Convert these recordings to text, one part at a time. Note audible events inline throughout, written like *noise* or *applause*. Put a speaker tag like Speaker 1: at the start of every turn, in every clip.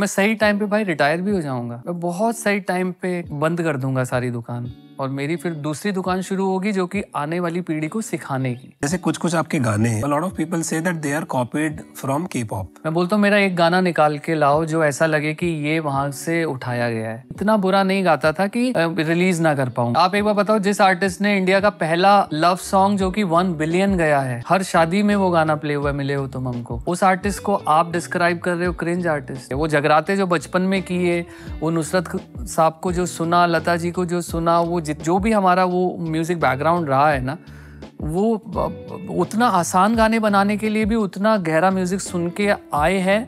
Speaker 1: मैं सही टाइम पे भाई रिटायर भी हो जाऊंगा मैं बहुत सही टाइम पे बंद कर दूंगा सारी दुकान और मेरी फिर दूसरी दुकान शुरू होगी जो कि आने वाली पीढ़ी को सिखाने की जैसे कुछ कुछ आपके गाने हैं lot of people say that they are copied from K-pop मैं बोलता हूँ मेरा एक गाना निकाल के लाओ जो ऐसा लगे कि ये वहाँ से उठाया गया है इतना बुरा नहीं गाता था कि रिलीज ना कर पाऊँ आप एक बार बताओ जिस आर्टिस्ट ने इंडिया का पहला लव सॉन्ग जो की वन बिलियन गया है हर शादी में वो गाना प्ले हुआ मिले हो तुम हमको उस आर्टिस्ट को आप डिस्क्राइब कर रहे हो क्रिंज आर्टिस्ट वो जगराते जो बचपन में किए वो नुसरत साहब को जो सुना लता जी को जो सुना वो जित जो भी हमारा वो म्यूज़िक बैकग्राउंड रहा है ना वो उतना आसान गाने बनाने के लिए भी उतना गहरा म्यूज़िक सुन के आए हैं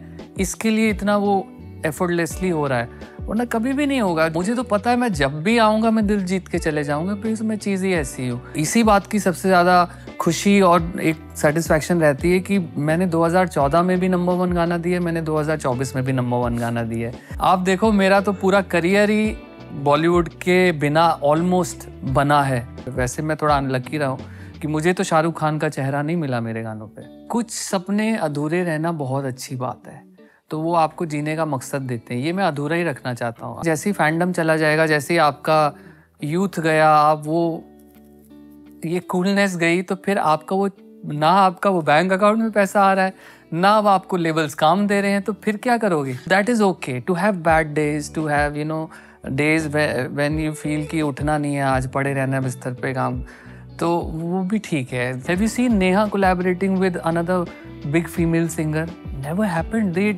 Speaker 1: इसके लिए इतना वो एफर्टलेसली हो रहा है वरना कभी भी नहीं होगा मुझे तो पता है मैं जब भी आऊँगा मैं दिल जीत के चले जाऊँगा प्लीज मैं चीज़ ही ऐसी हूँ इसी बात की सबसे ज़्यादा खुशी और एक सेटिस्फैक्शन रहती है कि मैंने 2014 में भी नंबर वन गाना दिया मैंने 2024 में भी नंबर वन गाना दिया है आप देखो मेरा तो पूरा करियर ही बॉलीवुड के बिना ऑलमोस्ट बना है वैसे मैं थोड़ा अनलक्की रहा हूँ कि मुझे तो शाहरुख खान का चेहरा नहीं मिला मेरे गानों पे कुछ सपने अधूरे रहना बहुत अच्छी बात है तो वो आपको जीने का मकसद देते हैं ये मैं अधूरा ही रखना चाहता हूँ जैसे ही फैंडम चला जाएगा जैसे ही आपका यूथ गया आप वो ये कूलनेस गई तो फिर आपका वो ना आपका वो बैंक अकाउंट में पैसा आ रहा है ना वो आपको लेबल्स काम दे रहे हैं तो फिर क्या करोगे that is okay to have bad days to have you know days when you feel कि उठना नहीं है आज पड़े रहना है बिस्तर पे काम तो वो भी ठीक है have you seen Neha collaborating with another big female singer never happened they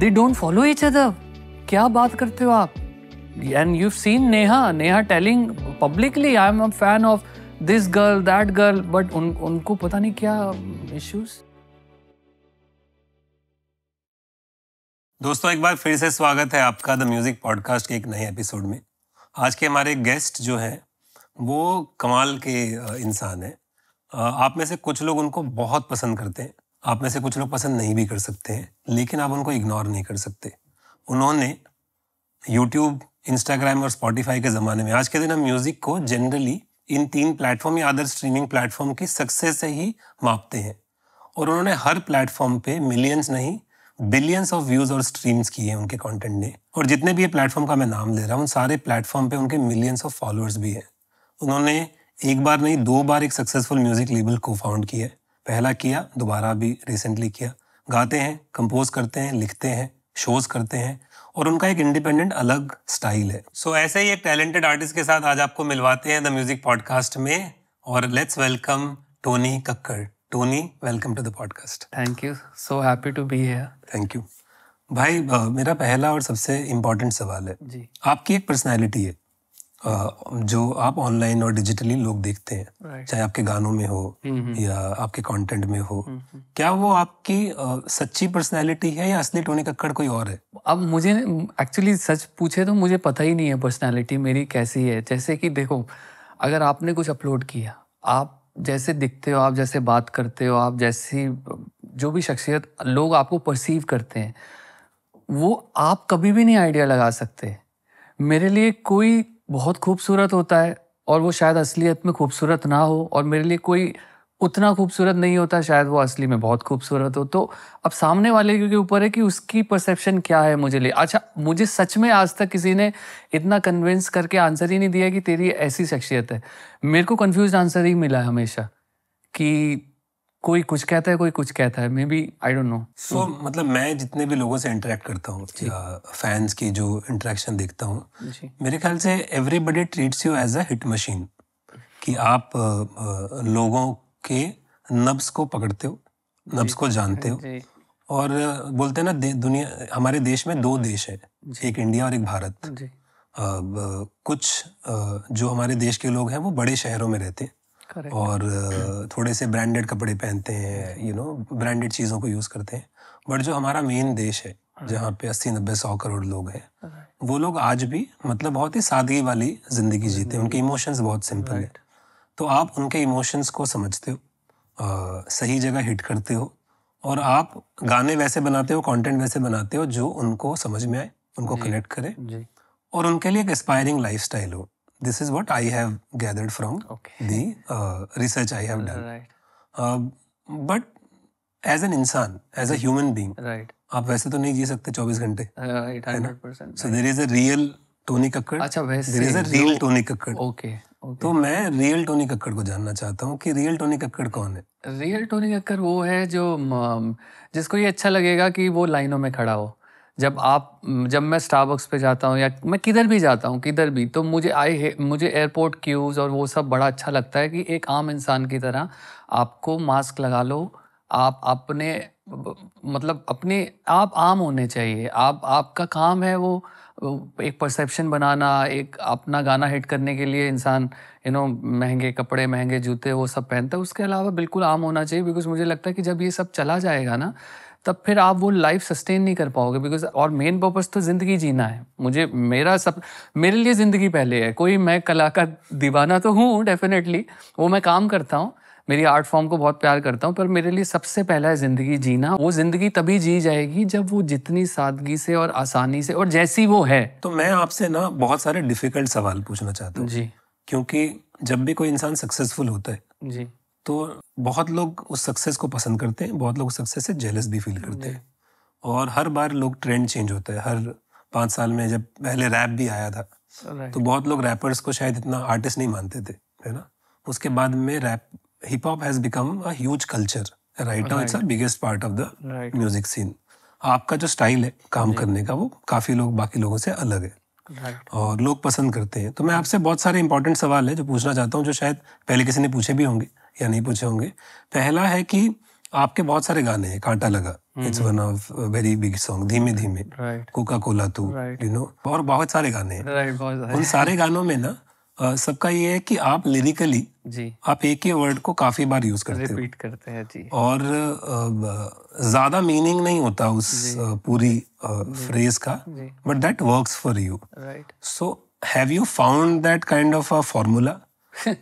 Speaker 1: they don't follow each other क्या बात करते हो आप and you seen Neha Neha telling publicly I am a fan of this girl that girl but उनको पता नहीं क्या issues
Speaker 2: दोस्तों एक बार फिर से स्वागत है आपका द म्यूज़िक पॉडकास्ट के एक नए एपिसोड में आज के हमारे गेस्ट जो हैं वो कमाल के इंसान हैं आप में से कुछ लोग उनको बहुत पसंद करते हैं आप में से कुछ लोग पसंद नहीं भी कर सकते हैं लेकिन आप उनको इग्नोर नहीं कर सकते उन्होंने यूट्यूब इंस्टाग्राम और स्पॉटिफाई के ज़माने में आज के दिन हम म्यूज़िक को जनरली इन तीन प्लेटफॉर्म या अदर स्ट्रीमिंग प्लेटफॉर्म की सक्सेस से ही मापते हैं और उन्होंने हर प्लेटफॉर्म पे मिलियंस नहीं बिलियंस ऑफ व्यूज और स्ट्रीम्स की है उनके कॉन्टेंट ने और जितने भी ये प्लेटफॉर्म का मैं नाम ले रहा हूँ उन सारे प्लेटफॉर्म पे उनके मिलियंस ऑफ फॉलोअर्स भी है उन्होंने एक बार नहीं दो बार एक सक्सेसफुल म्यूजिक लेबल को फाउंड किया है पहला किया दोबारा भी रिसेंटली किया गाते हैं कंपोज करते हैं लिखते हैं शोज करते हैं और उनका एक इंडिपेंडेंट अलग स्टाइल है सो so, ऐसे ही एक टैलेंटेड आर्टिस्ट के साथ आज आपको मिलवाते हैं द म्यूजिक पॉडकास्ट में और let's welcome Tony Kakkar Tony, welcome to the podcast. Thank you. So happy to be here. Thank you. भाई uh, मेरा पहला और सबसे इम्पोर्टेंट सवाल है जी आपकी एक पर्सनैलिटी है uh, जो आप ऑनलाइन और डिजिटली लोग देखते हैं right. चाहे आपके गानों में हो या आपके कंटेंट में हो
Speaker 1: क्या वो आपकी uh, सच्ची पर्सनैलिटी है या असली टोनी कक्कड़ कोई और है अब मुझे एक्चुअली सच पूछे तो मुझे पता ही नहीं है पर्सनैलिटी मेरी कैसी है जैसे कि देखो अगर आपने कुछ अपलोड किया आप जैसे दिखते हो आप जैसे बात करते हो आप जैसी जो भी शख्सियत लोग आपको परसीव करते हैं वो आप कभी भी नहीं आइडिया लगा सकते मेरे लिए कोई बहुत खूबसूरत होता है और वो शायद असलियत में खूबसूरत ना हो और मेरे लिए कोई उतना खूबसूरत नहीं होता शायद वो असली में बहुत खूबसूरत हो तो अब सामने वाले के ऊपर है कि उसकी परसेप्शन क्या है मुझे लिए अच्छा मुझे सच में आज तक किसी ने इतना कन्विंस करके आंसर ही नहीं दिया कि तेरी ऐसी शख्सियत है मेरे को कन्फ्यूज आंसर ही मिला है हमेशा कि कोई कुछ कहता है कोई कुछ कहता है maybe I don't know so
Speaker 2: मतलब मैं जितने भी लोगों से इंटरेक्ट करता हूँ फैंस की जो इंटरेक्शन देखता हूँ मेरे ख्याल से everybody treats you as a hit machine कि आप लोगों के नब्स को पकड़ते हो नब्स को जानते हो और बोलते हैं ना दुनिया हमारे देश में दो देश है एक इंडिया और एक भारत अब कुछ जो हमारे देश के लोग हैं वो बड़े शहरों में रहते हैं और थोड़े से ब्रांडेड कपड़े पहनते हैं यू नो ब्रांडेड चीज़ों को यूज़ करते हैं बट जो हमारा मेन देश है हाँ। जहाँ पे अस्सी नब्बे सौ करोड़ लोग हैं हाँ। वो लोग आज भी मतलब बहुत ही सादगी वाली ज़िंदगी जीते हैं उनके इमोशंस बहुत सिंपल है तो आप उनके इमोशंस को समझते हो सही जगह हिट करते हो और आप गाने वैसे बनाते हो कंटेंट वैसे बनाते हो जो उनको समझ में आए उनको कनेक्ट करे और उनके लिए एक एस्पायरिंग लाइफ हो this is what I have gathered from the research I have
Speaker 1: done
Speaker 2: but as an इंसान एज ह्यूमन बींग आप वैसे तो नहीं जी सकते चौबीस घंटे
Speaker 1: so
Speaker 2: there is a real Tony Kakkar अच्छा वैसे there is a real Tony Kakkar okay तो मैं रियल टोनी कक्कड़ को जानना चाहता हूँ कि रियल टोनी कक्कड़ कौन है
Speaker 1: रियल टोनी कक्कड़ वो है जो जिसको ये अच्छा लगेगा कि वो लाइनों में खड़ा हो जब आप जब मैं स्टारबक्स पे जाता हूँ या मैं किधर भी जाता हूँ किधर भी तो मुझे आई मुझे एयरपोर्ट क्यूज़ और वो सब बड़ा अच्छा लगता है कि एक आम इंसान की तरह आपको मास्क लगा लो आप अपने मतलब अपने आप आम होने चाहिए आप आपका काम है वो एक परसेप्शन बनाना एक अपना गाना हिट करने के लिए इंसान यू नो महंगे कपड़े महंगे जूते वो सब पहनता है उसके अलावा बिल्कुल आम होना चाहिए बिकॉज मुझे लगता है कि जब ये सब चला जाएगा ना तब फिर आप वो लाइफ सस्टेन नहीं कर पाओगे बिकॉज और मेन पर्पज तो ज़िंदगी जीना है मुझे मेरा सब मेरे लिए ज़िंदगी पहले है कोई मैं कला का दीवाना तो हूँ डेफिनेटली वो मैं काम करता हूँ मेरी आर्ट फॉर्म को बहुत प्यार करता हूँ पर मेरे लिए सबसे पहला है ज़िंदगी जीना वो ज़िंदगी तभी जी जाएगी जब वो जितनी सादगी से और आसानी से और जैसी वो है
Speaker 2: तो मैं आपसे ना बहुत सारे डिफिकल्ट सवाल पूछना चाहता हूँ जी क्योंकि जब भी कोई इंसान सक्सेसफुल होता है जी तो बहुत लोग उस सक्सेस को पसंद करते हैं बहुत लोग उस सक्सेस से जेलस भी फील करते हैं और हर बार लोग ट्रेंड चेंज होता है हर पाँच साल में जब पहले रैप भी आया था तो बहुत लोग रैपर्स को शायद इतना आर्टिस्ट नहीं मानते थे है ना उसके बाद में rap hip hop has become a huge culture. Right now, it's our biggest part of the right. music scene. आपका जो स्टाइल है काम करने का वो काफी लोग बाकी लोगों से अलग है right. और लोग पसंद करते हैं तो मैं आपसे बहुत सारे इंपॉर्टेंट सवाल है जो पूछना चाहता हूँ जो शायद पहले किसी ने पूछे भी होंगे या नहीं पूछे होंगे पहला है कि आपके बहुत सारे गाने हैं कांटा लगा it's one of very big song धीमे धीमे कोका कोला तू यू नो और बहुत सारे गाने हैं
Speaker 1: right, उन सारे
Speaker 2: गानों में ना सबका ये है कि आप लिरिकली जी आप एक ही वर्ड को काफी बार यूज करते रिपीट
Speaker 1: करते हैं जी
Speaker 2: और ज्यादा मीनिंग नहीं होता उस पूरी फ्रेज का but that works for you right so have you found that kind of a formula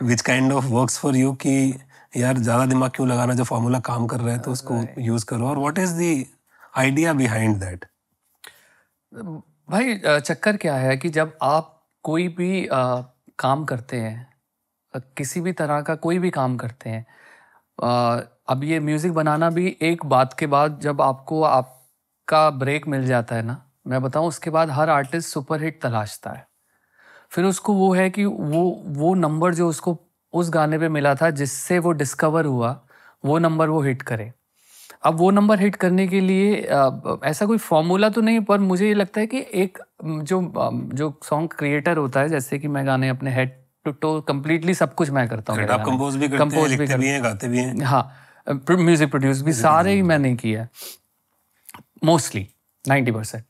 Speaker 2: which kind of works for you कि यार ज्यादा दिमाग क्यों लगाना जो फॉर्मूला काम कर रहा है तो उसको यूज करो और what is the idea behind that
Speaker 1: भाई चक्कर क्या है कि जब आप कोई भी आ, काम करते हैं किसी भी तरह का कोई भी काम करते हैं अब ये म्यूज़िक बनाना भी एक बात के बाद जब आपको आपका ब्रेक मिल जाता है ना मैं बताऊँ उसके बाद हर आर्टिस्ट सुपरहिट तलाशता है फिर उसको वो है कि वो वो नंबर जो उसको उस गाने पे मिला था जिससे वो डिस्कवर हुआ वो नंबर वो हिट करे अब वो नंबर हिट करने के लिए ऐसा कोई फॉर्मूला तो नहीं पर मुझे ये लगता है कि एक जो जो सॉन्ग क्रिएटर होता है जैसे कि मैं गाने अपने हेड टू टो कम्प्लीटली सब कुछ मैं करता हूँ कंपोज भी करते कंपोज भी, भी भी हाँ म्यूजिक प्रोड्यूस भी सारे ही मैंने किया मोस्टली नाइन्टी परसेंट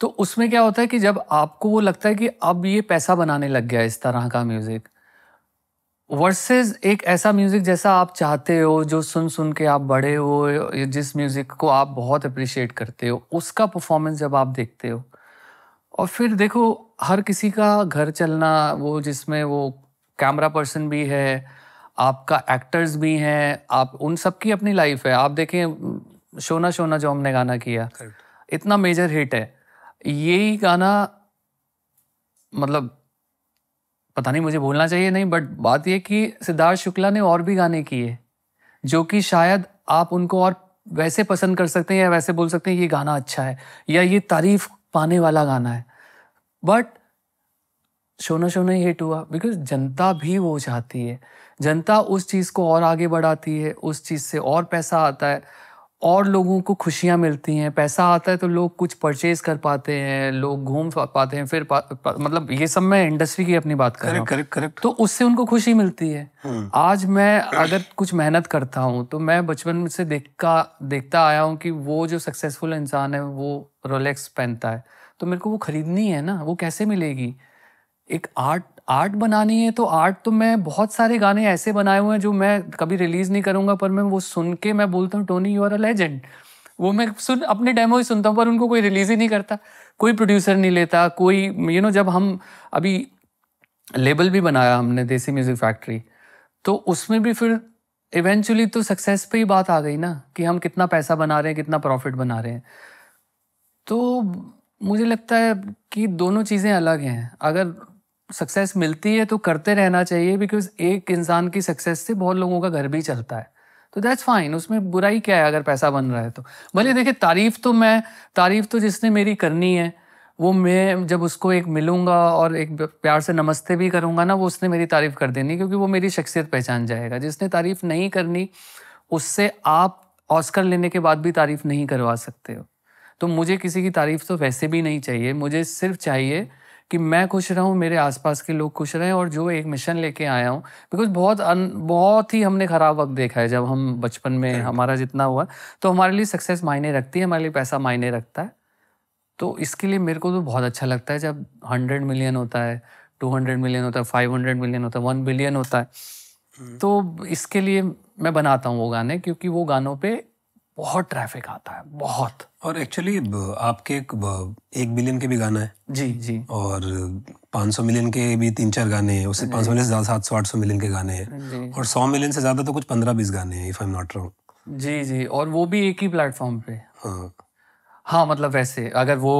Speaker 1: तो उसमें क्या होता है कि जब आपको वो लगता है कि अब ये पैसा बनाने लग गया इस तरह का म्यूजिक वर्सेस एक ऐसा म्यूज़िक जैसा आप चाहते हो जो सुन सुन के आप बड़े हो जिस म्यूज़िक को आप बहुत अप्रिशिएट करते हो उसका परफॉर्मेंस जब आप देखते हो और फिर देखो हर किसी का घर चलना वो जिसमें वो कैमरा पर्सन भी है आपका एक्टर्स भी हैं आप उन सब की अपनी लाइफ है आप देखें शोना शोना जो हमने गाना किया इतना मेजर हिट है यही गाना मतलब पता नहीं मुझे बोलना चाहिए नहीं बट बात यह कि सिद्धार्थ शुक्ला ने और भी गाने किए जो कि शायद आप उनको और वैसे पसंद कर सकते हैं या वैसे बोल सकते हैं ये गाना अच्छा है या ये तारीफ पाने वाला गाना है बट शोना शो ही हिट हुआ बिकॉज जनता भी वो चाहती है जनता उस चीज़ को और आगे बढ़ाती है उस चीज़ से और पैसा आता है और लोगों को खुशियाँ मिलती हैं पैसा आता है तो लोग कुछ परचेज कर पाते हैं लोग घूम पाते हैं फिर पा, पा, मतलब ये सब मैं इंडस्ट्री की अपनी बात कर रहा हूँ करेक्ट करेक्ट तो उससे उनको खुशी मिलती है हम्म। आज मैं अगर कुछ मेहनत करता हूँ तो मैं बचपन से देख का देखता आया हूँ कि वो जो सक्सेसफुल इंसान है वो रोलेक्स पहनता है तो मेरे को वो खरीदनी है ना वो कैसे मिलेगी एक आर्ट आर्ट बनानी है तो आर्ट तो मैं बहुत सारे गाने ऐसे बनाए हुए हैं जो मैं कभी रिलीज़ नहीं करूंगा पर मैं वो सुन के मैं बोलता हूँ Tony you are a legend वो मैं सुन अपने डेमो ही सुनता हूँ पर उनको कोई रिलीज़ ही नहीं करता कोई प्रोड्यूसर नहीं लेता कोई यू you नो know, जब हम अभी लेबल भी बनाया हमने देसी म्यूज़िक फैक्ट्री तो उसमें भी फिर इवेंचुअली तो सक्सेस पे ही बात आ गई ना कि हम कितना पैसा बना रहे हैं कितना प्रॉफिट बना रहे हैं तो मुझे लगता है कि दोनों चीज़ें अलग हैं अगर सक्सेस मिलती है तो करते रहना चाहिए बिकॉज एक इंसान की सक्सेस से बहुत लोगों का घर भी चलता है तो दैट्स फाइन उसमें बुराई क्या है अगर पैसा बन रहा है तो भले देखिए तारीफ तो मैं तारीफ तो जिसने मेरी करनी है वो मैं जब उसको एक मिलूंगा और एक प्यार से नमस्ते भी करूंगा ना वो उसने मेरी तारीफ कर देनी क्योंकि वो मेरी शख्सियत पहचान जाएगा जिसने तारीफ नहीं करनी उससे आप ऑस्कर लेने के बाद भी तारीफ नहीं करवा सकते हो तो मुझे किसी की तारीफ तो वैसे भी नहीं चाहिए मुझे सिर्फ चाहिए कि मैं खुश रहूं मेरे आसपास के लोग खुश रहें और जो एक मिशन लेके आया हूं बिकॉज बहुत अन, बहुत ही हमने ख़राब वक्त देखा है जब हम बचपन में हमारा जितना हुआ तो हमारे लिए सक्सेस मायने रखती है हमारे लिए पैसा मायने रखता है तो इसके लिए मेरे को तो बहुत अच्छा लगता है जब हंड्रेड मिलियन होता है टू हंड्रेड मिलियन होता है फाइव हंड्रेड मिलियन होता है वन बिलियन होता है hmm. तो इसके लिए मैं बनाता हूँ वो गाने क्योंकि वो गानों पर बहुत ट्रैफिक आता है
Speaker 2: बहुत और एक्चुअली आपके एक, एक बिलियन के भी गाना है जी जी और 500 मिलियन के भी तीन चार गाने हैं उससे 500 मिलियन से ज्यादा सात सौ आठ सौ मिलियन के गाने हैं और 100 मिलियन से ज्यादा तो कुछ 15 बीस गाने हैं if I am not wrong
Speaker 1: जी जी और वो भी एक ही प्लेटफॉर्म पे हाँ हाँ मतलब वैसे अगर वो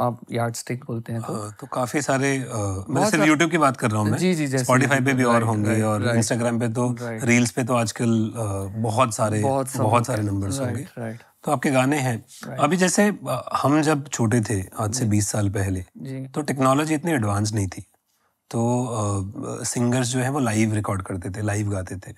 Speaker 1: आप यार्ड स्टिक बोलते हैं तो हाँ, तो काफी सारे
Speaker 2: आ, मैं मतलब सिर्फ यूट्यूब की बात कर रहा हूँ मैं जी जी जैसे स्पॉटिफाई पे भी और होंगे और इंस्टाग्राम पे तो रील्स पे तो आजकल बहुत सारे बहुत सारे नंबर्स होंगे तो आपके गाने हैं अभी जैसे हम जब छोटे थे आज से 20 साल पहले तो टेक्नोलॉजी इतनी एडवांस नहीं थी तो सिंगर्स जो है वो लाइव रिकॉर्ड करते थे लाइव गाते थे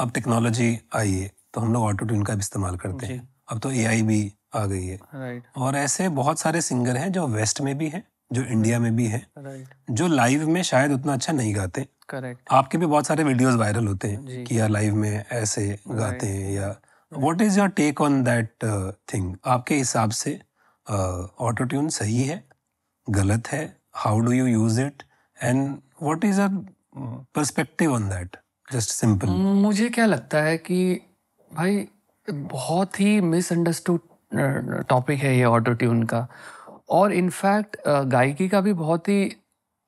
Speaker 2: अब टेक्नोलॉजी आई है तो हम लोग ऑटो ट्यून का भी इस्तेमाल करते हैं अब तो ए भी आ गई है right. और ऐसे बहुत सारे सिंगर हैं जो वेस्ट में भी हैं जो इंडिया में भी है right. जो लाइव में शायद उतना अच्छा नहीं गाते करेक्ट आपके भी बहुत सारे वीडियोस वायरल होते हैं कि यार लाइव में ऐसे right. गाते हैं या what is your take on that thing आपके हिसाब से ऑटो uh, ट्यून सही है गलत है how do you use it and what is your
Speaker 1: perspective on that just simple मुझे क्या लगता है कि भाई बहुत ही मिसअंडरस्टूड टॉपिक है ये ऑटो ट्यून का और इनफैक्ट गायकी का भी बहुत ही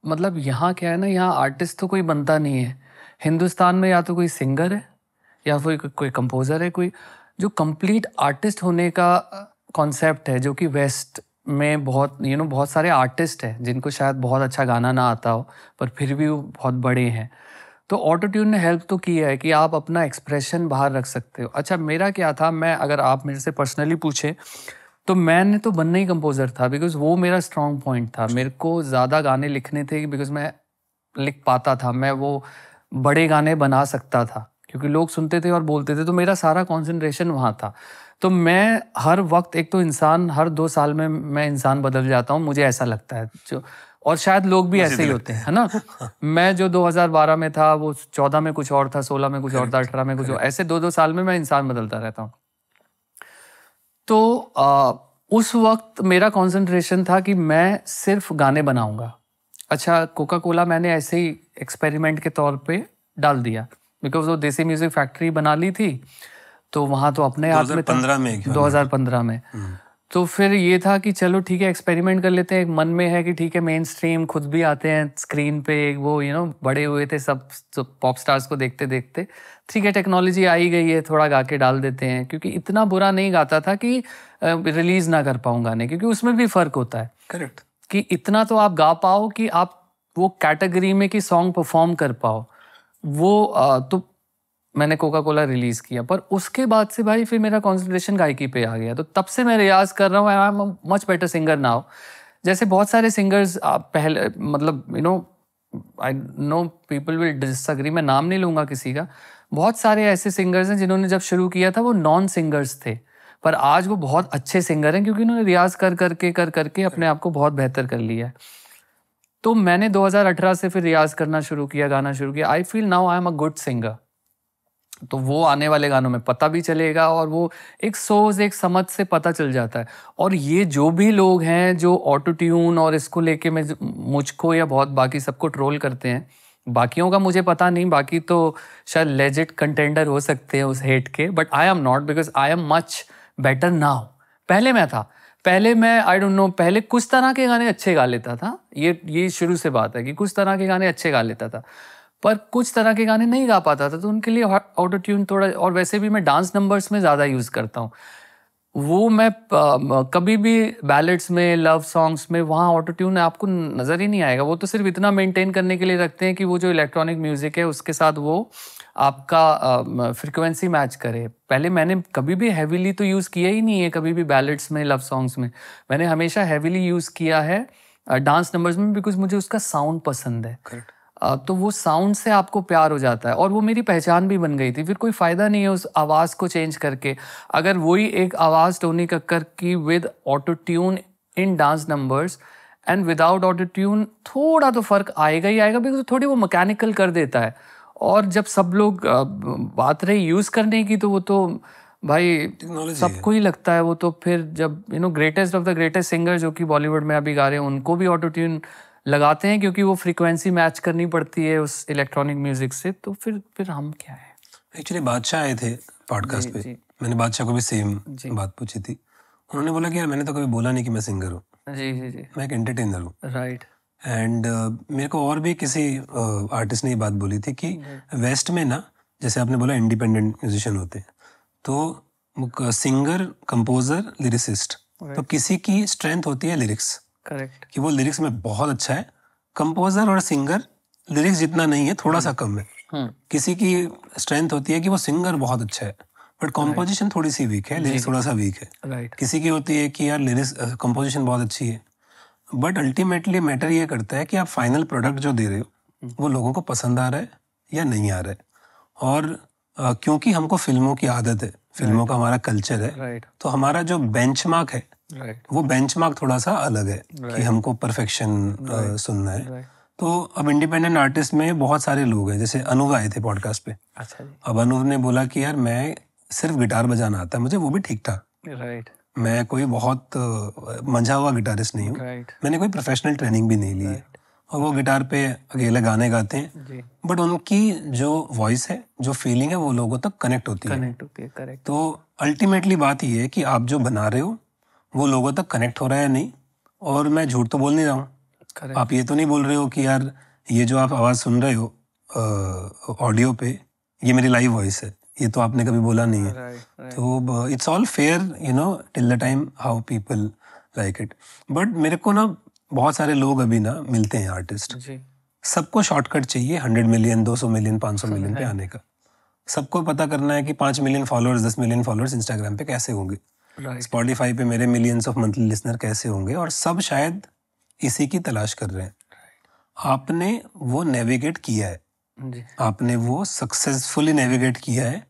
Speaker 1: मतलब यहाँ क्या है ना यहाँ आर्टिस्ट तो कोई बनता नहीं है हिंदुस्तान में या तो कोई सिंगर है या फिर कोई, कोई कंपोज़र है कोई जो कंप्लीट आर्टिस्ट होने का कॉन्सेप्ट है जो कि वेस्ट में बहुत यू you नो know, बहुत सारे आर्टिस्ट हैं जिनको शायद बहुत अच्छा गाना ना आता हो पर फिर भी वो बहुत बड़े हैं तो ऑटो ट्यून ने हेल्प तो किया है कि आप अपना एक्सप्रेशन बाहर रख सकते हो अच्छा मेरा क्या था मैं अगर आप मेरे से पर्सनली पूछे तो मैंने तो बनना ही कंपोज़र था बिकॉज वो मेरा स्ट्रॉन्ग पॉइंट था मेरे को ज़्यादा गाने लिखने थे बिकॉज मैं लिख पाता था मैं वो बड़े गाने बना सकता था क्योंकि लोग सुनते थे और बोलते थे तो मेरा सारा कॉन्सेंट्रेशन वहाँ था तो मैं हर वक्त एक तो इंसान हर दो साल में मैं इंसान बदल जाता हूँ मुझे ऐसा लगता है जो और शायद लोग भी ऐसे ही होते हैं है ना *laughs* मैं जो 2012 में था वो 14 में कुछ और था 16 में कुछ और था अठारह में कुछ और ऐसे दो दो साल में मैं इंसान बदलता रहता हूँ तो आ, उस वक्त मेरा कंसंट्रेशन था कि मैं सिर्फ गाने बनाऊंगा अच्छा कोका कोला मैंने ऐसे ही एक्सपेरिमेंट के तौर पे डाल दिया बिकॉज वो देसी म्यूजिक फैक्ट्री बना ली थी तो वहां तो अपने आप में दो हजार पंद्रह में तो फिर ये था कि चलो ठीक है एक्सपेरिमेंट कर लेते हैं मन में है कि ठीक है मेन स्ट्रीम खुद भी आते हैं स्क्रीन पे वो यू you नो know, बड़े हुए थे सब पॉप स्टार्स को देखते देखते ठीक है टेक्नोलॉजी आई गई है थोड़ा गा के डाल देते हैं क्योंकि इतना बुरा नहीं गाता था कि रिलीज ना कर पाऊँ गाने क्योंकि उसमें भी फ़र्क होता है करेक्ट कि इतना तो आप गा पाओ कि आप वो कैटेगरी में कि सॉन्ग परफॉर्म कर पाओ वो तो मैंने कोका कोला रिलीज किया पर उसके बाद से भाई फिर मेरा कॉन्सेंट्रेशन गायकी पे आ गया तो तब से मैं रियाज कर रहा हूँ I am much better singer now जैसे बहुत सारे सिंगर्स पहले मतलब you know I know people will disagree मैं नाम नहीं लूँगा किसी का बहुत सारे ऐसे सिंगर्स हैं जिन्होंने जब शुरू किया था वो नॉन सिंगर्स थे पर आज वो बहुत अच्छे सिंगर हैं क्योंकि उन्होंने रियाज कर करके कर करके अपने आप को बहुत बेहतर कर लिया है तो मैंने 2018 से फिर रियाज करना शुरू किया गाना शुरू किया I feel now I am a good singer तो वो आने वाले गानों में पता भी चलेगा और वो एक सोच एक समझ से पता चल जाता है और ये जो भी लोग हैं जो ऑटो ट्यून और इसको लेके मैं मुझको या बहुत बाकी सबको ट्रोल करते हैं बाकियों का मुझे पता नहीं बाकी तो शायद लेजिट कंटेंडर हो सकते हैं उस हेट के but I am not because I am much better now पहले मैं था पहले मैं आई डोंट नो पहले कुछ तरह के गाने अच्छे गा लेता था ये ये शुरू से बात है कि कुछ तरह के गाने अच्छे गा लेता था पर कुछ तरह के गाने नहीं गा पाता था तो उनके लिए ऑटो ट्यून थोड़ा और वैसे भी मैं डांस नंबर्स में ज़्यादा यूज़ करता हूँ वो मैं कभी भी बैलेट्स में लव सॉन्ग्स में वहाँ ऑटो ट्यून आपको नज़र ही नहीं आएगा वो तो सिर्फ इतना मेंटेन करने के लिए रखते हैं कि वो जो इलेक्ट्रॉनिक म्यूज़िक है उसके साथ वो आपका फ्रिक्वेंसी मैच करे पहले मैंने कभी भी हैवीली तो यूज़ किया ही नहीं है कभी भी बैलेट्स में लव सॉन्ग्स में मैंने हमेशा हैवीली यूज़ किया है डांस नंबर्स में बिकॉज मुझे उसका साउंड पसंद है Correct. तो वो साउंड से आपको प्यार हो जाता है और वो मेरी पहचान भी बन गई थी फिर कोई फ़ायदा नहीं है उस आवाज़ को चेंज करके अगर वही एक आवाज़ टोनी कक्कर की with auto tune in dance numbers and without auto tune थोड़ा तो फ़र्क आएगा ही आएगा बिकॉज थोड़ी वो मैकेनिकल कर देता है और जब सब लोग बात रही यूज़ करने की तो वो तो भाई सबको ही लगता है वो तो फिर जब you know greatest of the greatest singer जो कि बॉलीवुड में अभी गा रहे हैं उनको भी ऑटो ट्यून लगाते हैं क्योंकि वो फ्रीक्वेंसी मैच करनी पड़ती है उस इलेक्ट्रॉनिक म्यूजिक से तो फिर फिर हम क्या है
Speaker 2: एक्चुअली बादशाह आए थे पॉडकास्ट पे जी. मैंने बादशाह को भी सेम बात पूछी थी उन्होंने बोला कि यार मैंने तो कभी बोला नहीं कि मैं सिंगर हूँ जी जी जी मैं एक एंटरटेनर हूँ राइट एंड uh, मेरे को और भी किसी आर्टिस्ट uh, ने ये बात बोली थी कि वेस्ट में ना जैसे आपने बोला इंडिपेंडेंट म्यूजिशियन होते हैं तो सिंगर कंपोजर लिरिसिस्ट तो किसी की स्ट्रेंथ होती है लिरिक्स करेक्ट कि वो लिरिक्स में बहुत अच्छा है कंपोजर और सिंगर लिरिक्स जितना नहीं है थोड़ा सा हम्म। कम है हम्म। किसी की स्ट्रेंथ होती है कि वो सिंगर बहुत अच्छा है बट कॉम्पोजिशन थोड़ी सी वीक है लिरिक्स थोड़ा सा वीक है राइट किसी की होती है कि यार लिरिक्स कंपोजिशन बहुत अच्छी है बट अल्टीमेटली मैटर ये करता है कि आप फाइनल प्रोडक्ट जो दे रहे हो हम्म। वो लोगों को पसंद आ रहा है या नहीं आ रहा है और क्योंकि हमको फिल्मों की आदत है फिल्मों का हमारा कल्चर है तो हमारा जो बेंचमार्क है वो बेंचमार्क थोड़ा सा अलग है कि हमको परफेक्शन सुनना है तो अब इंडिपेंडेंट आर्टिस्ट में बहुत सारे लोग हैं जैसे अनुव आए थे पॉडकास्ट पे अच्छा अब अनुव ने बोला कि यार मैं सिर्फ गिटार बजाना आता है मुझे वो भी ठीक ठाक राइट मैं कोई बहुत मंझा हुआ गिटारिस्ट नहीं हूँ मैंने कोई प्रोफेशनल ट्रेनिंग भी नहीं ली है और वो गिटार पे अकेले गाने गाते हैं बट उनकी जो वॉइस है जो फीलिंग है वो लोगों तक कनेक्ट होती है कनेक्ट होती है करेक्ट तो अल्टीमेटली बात ये है कि आप जो बना रहे हो वो लोगों तक कनेक्ट हो रहा है नहीं और मैं झूठ तो बोल नहीं रहा हूँ आप ये तो नहीं बोल रहे हो कि यार ये जो आप आवाज़ सुन रहे हो ऑडियो पे ये मेरी लाइव वॉइस है ये तो आपने कभी बोला नहीं है तो it's all fair you know till the time how people like it but मेरे को ना बहुत सारे लोग अभी ना मिलते हैं आर्टिस्ट सबको शॉर्टकट चाहिए हंड्रेड मिलियन दो सौ मिलियन पाँच सौ मिलियन पे आने का सबको पता करना है कि पाँच मिलियन फॉलोअर्स दस मिलियन फॉलोअर्स इंस्टाग्राम पे कैसे होंगे स्पॉटिफाई right. पे मेरे मिलियंस ऑफ मंथली लिसनर कैसे होंगे और सब शायद इसी की तलाश कर रहे हैं right. आपने वो नेविगेट किया है जी. आपने वो सक्सेसफुली नेविगेट किया है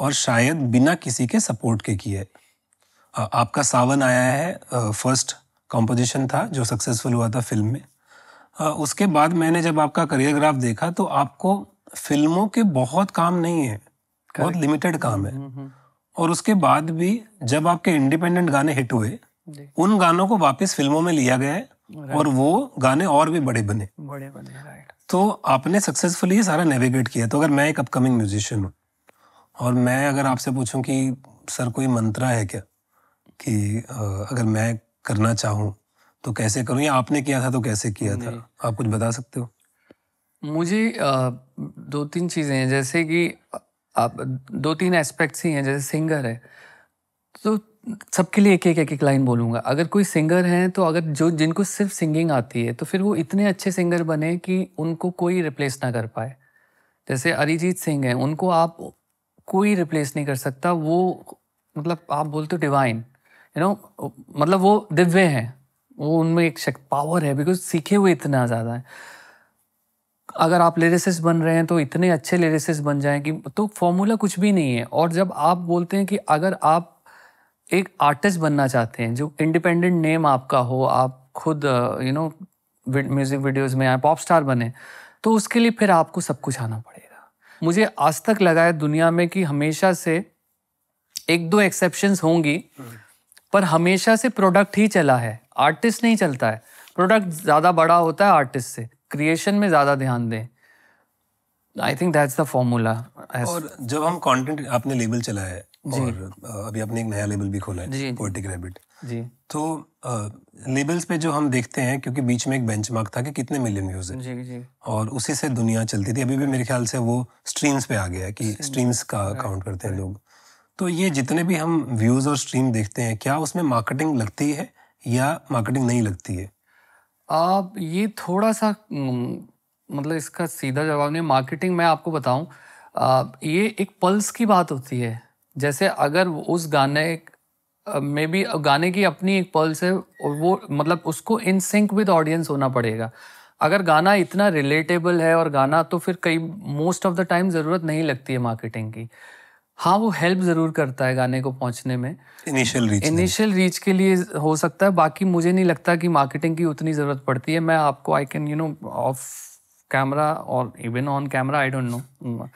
Speaker 2: और शायद बिना किसी के सपोर्ट के किया है आपका सावन आया है फर्स्ट कंपोजिशन था जो सक्सेसफुल हुआ था फिल्म में उसके बाद मैंने जब आपका करियर ग्राफ देखा तो आपको फिल्मों के बहुत काम नहीं है बहुत लिमिटेड काम है नहीं। हम्म, नहीं। हम्म, हम्म। और उसके बाद भी जब आपके इंडिपेंडेंट गाने हिट हुए उन गानों को वापस फिल्मों में लिया गया है और वो गाने और भी बड़े बने बड़े बने राइट तो आपने सक्सेसफुली ये सारा नेविगेट किया तो अगर मैं एक अपकमिंग म्यूजिशियन हूँ और मैं अगर आपसे पूछूं कि सर कोई मंत्रा है क्या कि अगर मैं करना चाहूँ तो कैसे करूँ या आपने किया था तो कैसे किया था आप कुछ बता सकते हो
Speaker 1: मुझे दो तीन चीज़ें हैं जैसे कि आप दो तीन एस्पेक्ट्स ही हैं जैसे सिंगर है तो सबके लिए एक एक एक एक लाइन बोलूँगा अगर कोई सिंगर हैं तो अगर जो जिनको सिर्फ सिंगिंग आती है तो फिर वो इतने अच्छे सिंगर बने कि उनको कोई रिप्लेस ना कर पाए जैसे अरिजीत सिंह हैं उनको आप कोई रिप्लेस नहीं कर सकता वो मतलब आप बोलते हो डिवाइन यू नो मतलब वो दिव्य हैं वो उनमें एक शक्ति पावर है बिकॉज सीखे हुए इतना ज़्यादा है अगर आप लिरिसिस बन रहे हैं तो इतने अच्छे लिरिसिस बन जाएं कि तो फॉर्मूला कुछ भी नहीं है और जब आप बोलते हैं कि अगर आप एक आर्टिस्ट बनना चाहते हैं जो इंडिपेंडेंट नेम आपका हो आप खुद यू नो म्यूज़िक वीडियोस में आए पॉप स्टार बने तो उसके लिए फिर आपको सब कुछ आना पड़ेगा मुझे आज तक लगा है दुनिया में कि हमेशा से एक दो एक्सेप्शंस होंगी पर हमेशा से प्रोडक्ट ही चला है आर्टिस्ट नहीं चलता है प्रोडक्ट ज़्यादा बड़ा होता है आर्टिस्ट से क्रिएशन में ज़्यादा ध्यान दें I think that's the formula और
Speaker 2: जब हम कंटेंट आपने लेबल चलाया है और अभी आपने एक नया लेबल भी खोला है पोएटिक रैबिट जी तो लेबल्स पे जो हम देखते हैं क्योंकि बीच में एक बेंचमार्क था कि कितने मिलियन व्यूज है जी, जी. और उसी से दुनिया चलती थी अभी भी मेरे ख्याल से वो स्ट्रीम्स पे आ गया है कि स्ट्रीम्स का काउंट करते हैं लोग तो ये जितने भी हम व्यूज और स्ट्रीम देखते हैं क्या उसमें मार्केटिंग लगती है या मार्केटिंग नहीं लगती
Speaker 1: है आप ये थोड़ा सा मतलब इसका सीधा जवाब नहीं मार्केटिंग मैं आपको बताऊं ये एक पल्स की बात होती है जैसे अगर उस गाने मे बी गाने की अपनी एक पल्स है और वो मतलब उसको इन सिंक विद ऑडियंस होना पड़ेगा अगर गाना इतना रिलेटेबल है और गाना तो फिर कई मोस्ट ऑफ द टाइम ज़रूरत नहीं लगती है मार्केटिंग की हाँ वो हेल्प ज़रूर करता है गाने को पहुंचने में
Speaker 2: इनिशियल रीच इनिशियल
Speaker 1: रीच के लिए हो सकता है बाकी मुझे नहीं लगता कि मार्केटिंग की उतनी ज़रूरत पड़ती है मैं आपको I can you know off camera और even on camera I don't know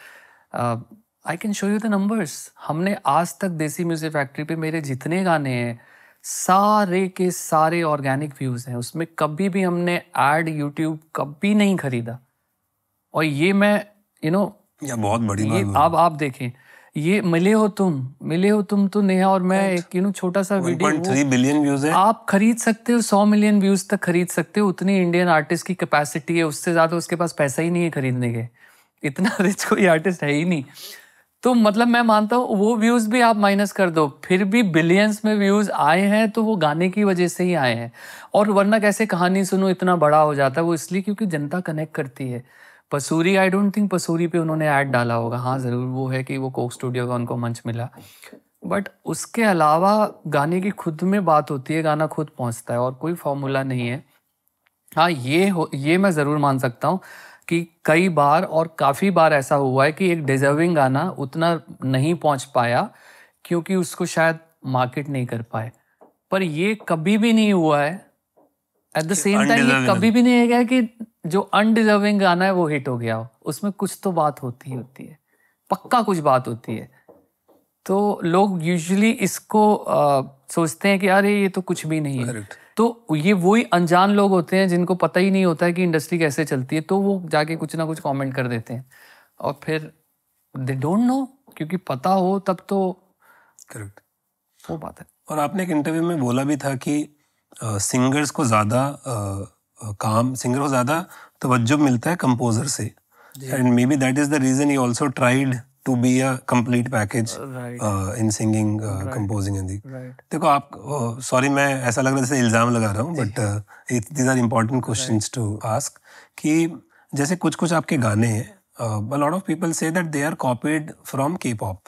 Speaker 1: I can show you the numbers हमने आज तक देसी म्यूज़िक फैक्ट्री पे मेरे जितने गाने हैं सारे के सारे ऑर्गेनिक व्यूज़ हैं उसमें कभी भी हमने एड यूट्यूब कभी नहीं खरीदा और ये मैं यू you नो know, बहुत बड़ी ये आप आप देखें ये मिले हो तुम मिले हो तुम तो नेहा और मैं एक यू नो छोटा सा वीडियो मिलियन व्यूज है आप खरीद सकते हो सौ मिलियन व्यूज तक खरीद सकते हो उतनी इंडियन आर्टिस्ट की कैपेसिटी है उससे ज्यादा उसके पास पैसा ही नहीं है खरीदने के इतना रिच *laughs* कोई आर्टिस्ट है ही नहीं तो मतलब मैं मानता हूँ वो व्यूज भी आप माइनस कर दो फिर भी बिलियंस में व्यूज आए हैं तो वो गाने की वजह से ही आए हैं और वरना कैसे कहानी सुनो इतना बड़ा हो जाता है वो इसलिए क्योंकि जनता कनेक्ट करती है Pasoori I don't think Pasoori पे उन्होंने ऐड डाला होगा हाँ ज़रूर वो है कि वो कोक स्टूडियो का उनको मंच मिला बट उसके अलावा गाने की खुद में बात होती है गाना खुद पहुंचता है और कोई फॉर्मूला नहीं है हाँ ये हो ये मैं ज़रूर मान सकता हूँ कि कई बार और काफ़ी बार ऐसा हुआ है कि एक डिजर्विंग गाना उतना नहीं पहुंच पाया क्योंकि उसको शायद मार्केट नहीं कर पाए पर ये कभी भी नहीं हुआ है एट द सेम टाइम ये कभी भी नहीं है क्या कि जो अनडिजर्विंग गाना है वो हिट हो गया हो उसमें कुछ तो बात होती ही होती है पक्का कुछ बात होती है तो लोग यूजुअली इसको आ, सोचते हैं कि अरे ये तो कुछ भी नहीं है तो ये वही अनजान लोग होते हैं जिनको पता ही नहीं होता है कि इंडस्ट्री कैसे चलती है तो वो जाके कुछ ना कुछ कमेंट कर देते हैं और फिर दे डोंट नो क्योंकि पता हो तब तो करेक्ट वो बात है
Speaker 2: और आपने एक इंटरव्यू में बोला भी था कि सिंगर्स को ज़्यादा काम सिंगर को ज़्यादा तवज्जो मिलता है कंपोजर से and maybe that is the reason he also tried to be a complete package in singing composing and देखो आप सॉरी मैं ऐसा लग रहा है जैसे इल्ज़ाम लगा रहा हूँ but it these are important question to ask कि जैसे कुछ कुछ आपके गाने हैं lot of people say that they are copied from K-pop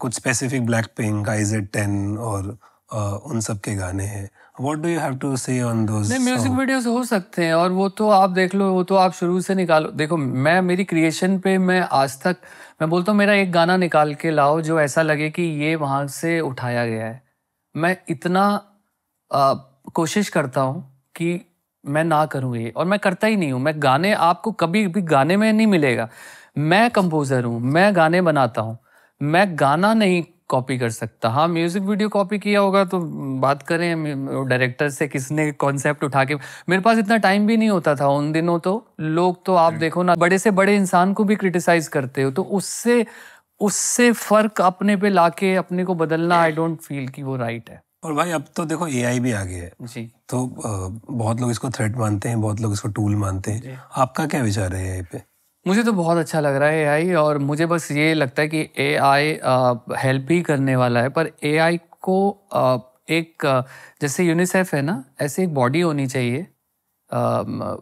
Speaker 2: कुछ specific Blackpink I Z ten और उन सब के गाने हैं what do you have to say on those नहीं म्यूजिक
Speaker 1: वीडियोस हो सकते हैं और वो तो आप देख लो वो तो आप शुरू से निकालो देखो मैं मेरी क्रिएशन पे मैं आज तक मैं बोलता हूँ मेरा एक गाना निकाल के लाओ जो ऐसा लगे कि ये वहाँ से उठाया गया है मैं इतना आ, कोशिश करता हूँ कि मैं ना करूँ ये और मैं करता ही नहीं हूँ मैं गाने आपको कभी भी गाने में नहीं मिलेगा मैं कंपोज़र हूँ मैं गाने बनाता हूँ मैं गाना नहीं कॉपी कर सकता हाँ म्यूजिक वीडियो कॉपी किया होगा तो बात करें डायरेक्टर से किसने कॉन्सेप्ट उठा के मेरे पास इतना टाइम भी नहीं होता था उन दिनों तो लोग तो आप हम्म। देखो ना बड़े से बड़े इंसान को भी क्रिटिसाइज करते हो तो उससे उससे फर्क अपने पे लाके अपने को बदलना आई डोंट फील कि वो राइट है और भाई अब तो देखो ए भी आ गया है जी
Speaker 2: तो बहुत लोग इसको थ्रेट मानते हैं बहुत लोग इसको टूल मानते हैं आपका क्या विचार है ए पे
Speaker 1: मुझे तो बहुत अच्छा लग रहा है एआई और मुझे बस ये लगता है कि एआई हेल्प ही करने वाला है पर एआई को आ, एक जैसे यूनिसेफ है ना ऐसे एक बॉडी होनी चाहिए आ,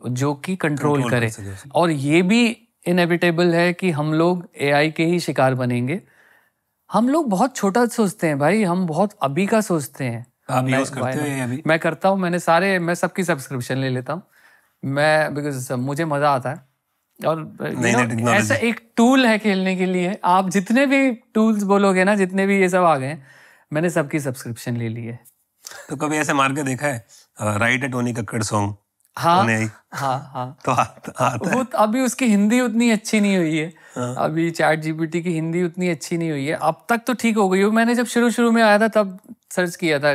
Speaker 1: जो कि कंट्रोल करे और ये भी इनएविटेबल है कि हम लोग एआई के ही शिकार बनेंगे हम लोग बहुत छोटा सोचते हैं भाई हम बहुत अभी का सोचते हैं आप यूज करते हैं अभी मैं करता हूँ मैंने सारे मैं सबकी सब्सक्रिप्शन ले लेता हूँ मैं बिकॉज मुझे मज़ा आता है और नहीं, know, नहीं, नहीं, ऐसा एक टूल है खेलने के लिए आप जितने भी टूल्स बोलोगे ना जितने भी ये सब आ गए मैंने सबकी सब्सक्रिप्शन ले ली है
Speaker 2: तो कभी ऐसे मार के देखा है राइट एट ओनी कक्कड़ सॉन्ग हाँ हाँ हाँ तो आ, आता वो है।
Speaker 1: तो अभी उसकी हिंदी उतनी अच्छी नहीं हुई है हाँ। अभी चैट जीपीटी की हिंदी उतनी अच्छी नहीं हुई है अब तक तो ठीक हो गई हो मैंने जब शुरू शुरू में आया था तब सर्च किया था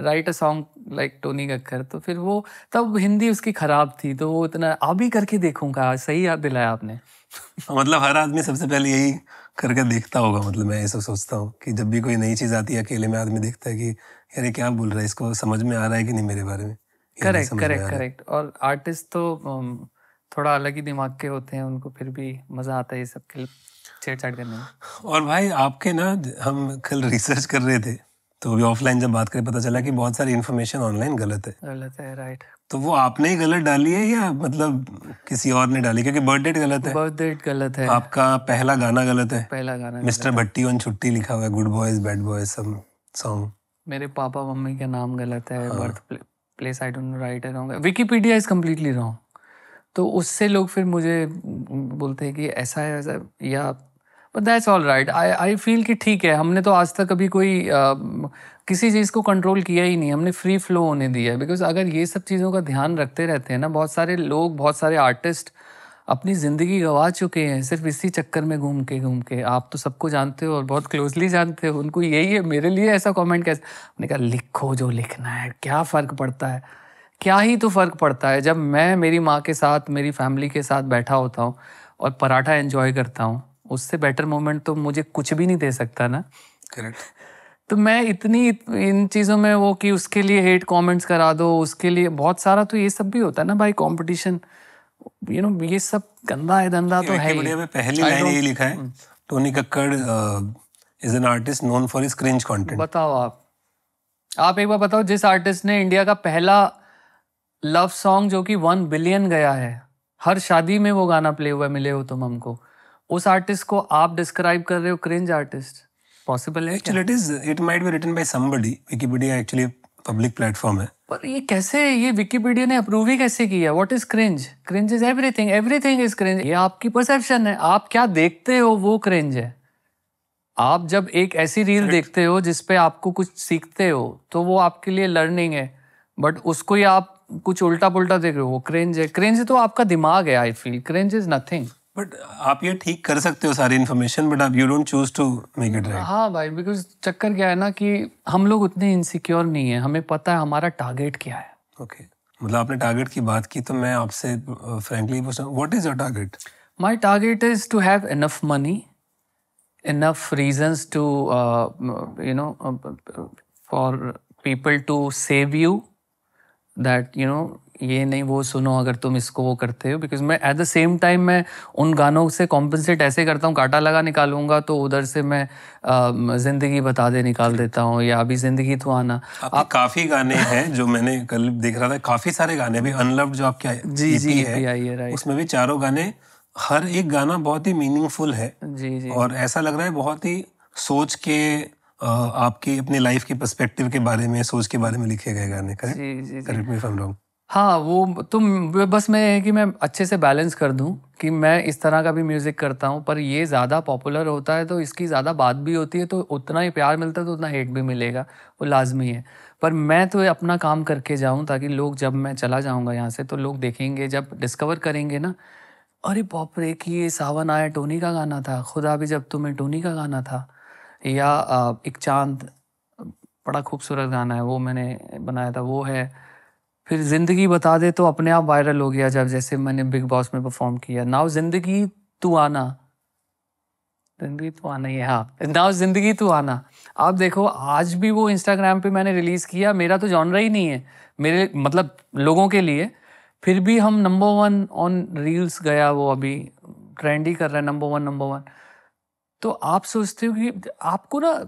Speaker 1: right a song like Tony Kakkar तो फिर वो तब हिंदी उसकी खराब थी तो वो इतना अभी करके देखूंगा सही याद दिलाया आपने
Speaker 2: *laughs* मतलब हर आदमी सबसे पहले यही करके देखता होगा मतलब मैं ये सब सोचता हूँ कि जब भी कोई नई चीज़ आती है अकेले में आदमी देखता है कि यार क्या बोल रहा है इसको समझ में आ रहा है कि नहीं मेरे बारे में
Speaker 1: करेक्ट करेक्ट करेक्ट और आर्टिस्ट तो um, थोड़ा अलग ही दिमाग के होते हैं उनको फिर भी मज़ा आता है ये सब के छेड़छाड़ करने में
Speaker 2: और भाई आपके ना हम कल रिसर्च कर रहे थे तो अभी ऑफलाइन जब बात करें पता चला कि बहुत सारी इन्फॉर्मेशन ऑनलाइन गलत है गलत है राइट तो वो आपने ही गलत डाली है या मतलब किसी और ने डाली क्योंकि बर्थडे गलत है बर्थडे गलत है आपका पहला गाना गलत है
Speaker 1: पहला गाना मिस्टर
Speaker 2: भट्टी ऑन छुट्टी लिखा हुआ है गुड बॉयज बैड बॉयज सब सॉन्ग
Speaker 1: मेरे पापा मम्मी का नाम गलत है birth place I don't right wrong Wikipedia is completely wrong तो उससे लोग फिर मुझे बोलते हैं कि ऐसा है ऐसा या but that's all right I I feel कि ठीक है हमने तो आज तक कभी कोई uh, किसी चीज़ को कंट्रोल किया ही नहीं हमने फ्री फ्लो होने दिया है बिकॉज अगर ये सब चीज़ों का ध्यान रखते रहते हैं ना बहुत सारे लोग बहुत सारे आर्टिस्ट अपनी ज़िंदगी गंवा चुके हैं सिर्फ इसी चक्कर में घूम के घूम के आप तो सबको जानते हो और बहुत क्लोजली जानते हो उनको यही है मेरे लिए ऐसा कॉमेंट कैसे मैंने कहा लिखो जो लिखना है क्या फ़र्क पड़ता है क्या ही तो फ़र्क पड़ता है जब मैं मेरी माँ के साथ मेरी फैमिली के साथ बैठा होता हूँ और पराठा इन्जॉय करता हूँ उससे बेटर मोमेंट तो मुझे कुछ भी नहीं दे सकता ना करेक्ट तो मैं इतनी इन चीज़ों में वो कि उसके लिए हेट कमेंट्स करा दो उसके लिए बहुत सारा तो ये सब भी होता है ना भाई कंपटीशन यू नो ये सब गंदा है धंधा तो है में पहली लाइन ये लिखा
Speaker 2: है Tony Kakkar is an artist known for his
Speaker 1: cringe content बताओ आप आप एक बार बताओ जिस आर्टिस्ट ने इंडिया का पहला लव सॉन्ग जो कि वन बिलियन गया है हर शादी में वो गाना प्ले हुआ मिले हो तुम हमको उस आर्टिस्ट को आप डिस्क्राइब कर रहे हो क्रिंज आर्टिस्ट पॉसिबल है actually it
Speaker 2: is it might be written by somebody Wikipedia actually public platform है
Speaker 1: पर ये कैसे ये विकिपीडिया ने अप्रूव ही कैसे किया what is cringe cringe is everything everything is cringe ये आपकी परसेप्शन है आप क्या देखते हो वो क्रिंज है आप जब एक ऐसी रील देखते हो जिसपे आपको कुछ सीखते हो तो वो आपके लिए लर्निंग है बट उसको ही आप कुछ उल्टा पुल्टा देख रहे हो वो क्रेंज है क्रेंज तो आपका दिमाग है I feel cringe is nothing
Speaker 2: but आप ये ठीक कर सकते हो सारी इन्फॉर्मेशन बट आप you don't choose to make it right
Speaker 1: हाँ भाई बिकॉज चक्कर क्या है ना कि हम लोग उतने इनसिक्योर नहीं है हमें पता है हमारा टारगेट क्या है ओके
Speaker 2: okay. मतलब आपने टारगेट की बात की तो मैं आपसे फ्रेंकली पूछना what is your target
Speaker 1: my target is to have enough money enough reasons to you know for people to save you that you know ये नहीं वो सुनो अगर तुम इसको वो करते हो बिकॉज मैं एट द सेम टाइम मैं उन गानों से कॉम्पनसेट ऐसे करता हूँ काटा लगा निकालूंगा तो उधर से मैं ज़िंदगी बता दे निकाल देता हूँ या अभी ज़िंदगी तो आना
Speaker 2: आप काफ़ी गाने *laughs* हैं जो मैंने कल देख रहा था काफ़ी सारे गाने भी अनलव जो आपके जी e जी है e उसमें भी चारों गाने हर एक गाना बहुत ही मीनिंगफुल है जी जी और ऐसा लग रहा है बहुत ही सोच के आपके अपने लाइफ के पर्सपेक्टिव के बारे में सोच के बारे में लिखे गए गाने correct correct me from wrong
Speaker 1: हाँ वो तो बस मैं है कि मैं अच्छे से बैलेंस कर दूँ कि मैं इस तरह का भी म्यूज़िक करता हूँ पर ये ज़्यादा पॉपुलर होता है तो इसकी ज़्यादा बात भी होती है तो उतना ही प्यार मिलता है तो उतना हेट भी मिलेगा वो लाजमी है पर मैं तो अपना काम करके जाऊँ ताकि लोग जब मैं चला जाऊँगा यहाँ से तो लोग देखेंगे जब डिस्कवर करेंगे ना अरे पॉप रे कि ये सावन आया टोनी का गाना था खुदा भी जब तुम्हें टोनी का गाना था या एक चांद बड़ा खूबसूरत गाना है वो मैंने बनाया था वो है फिर ज़िंदगी बता दे तो अपने आप वायरल हो गया जब जैसे मैंने बिग बॉस में परफॉर्म किया नाउ ज़िंदगी तू आना जिंदगी तो आना ही है हाँ नाउ ज़िंदगी तो आना आप देखो आज भी वो इंस्टाग्राम पे मैंने रिलीज़ किया मेरा तो जॉनरा ही नहीं है मेरे मतलब लोगों के लिए फिर भी हम नंबर वन ऑन रील्स गया वो अभी ट्रेंड ही कर रहा है नंबर वन नंबर वन तो आप सोचते हो कि आपको ना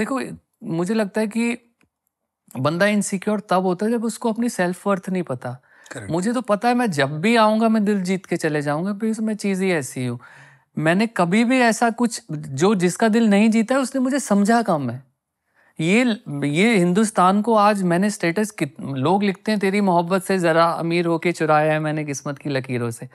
Speaker 1: देखो मुझे लगता है कि बंदा इनसिक्योर तब होता है जब उसको अपनी सेल्फ वर्थ नहीं पता Correct. मुझे तो पता है मैं जब भी आऊँगा मैं दिल जीत के चले जाऊँगा बिकॉज मैं चीज़ ही ऐसी हूँ मैंने कभी भी ऐसा कुछ जो जिसका दिल नहीं जीता है उसने मुझे समझा कम है ये ये हिंदुस्तान को आज मैंने स्टेटस लोग लिखते हैं तेरी मोहब्बत से ज़रा अमीर होके चुराया है मैंने किस्मत की लकीरों से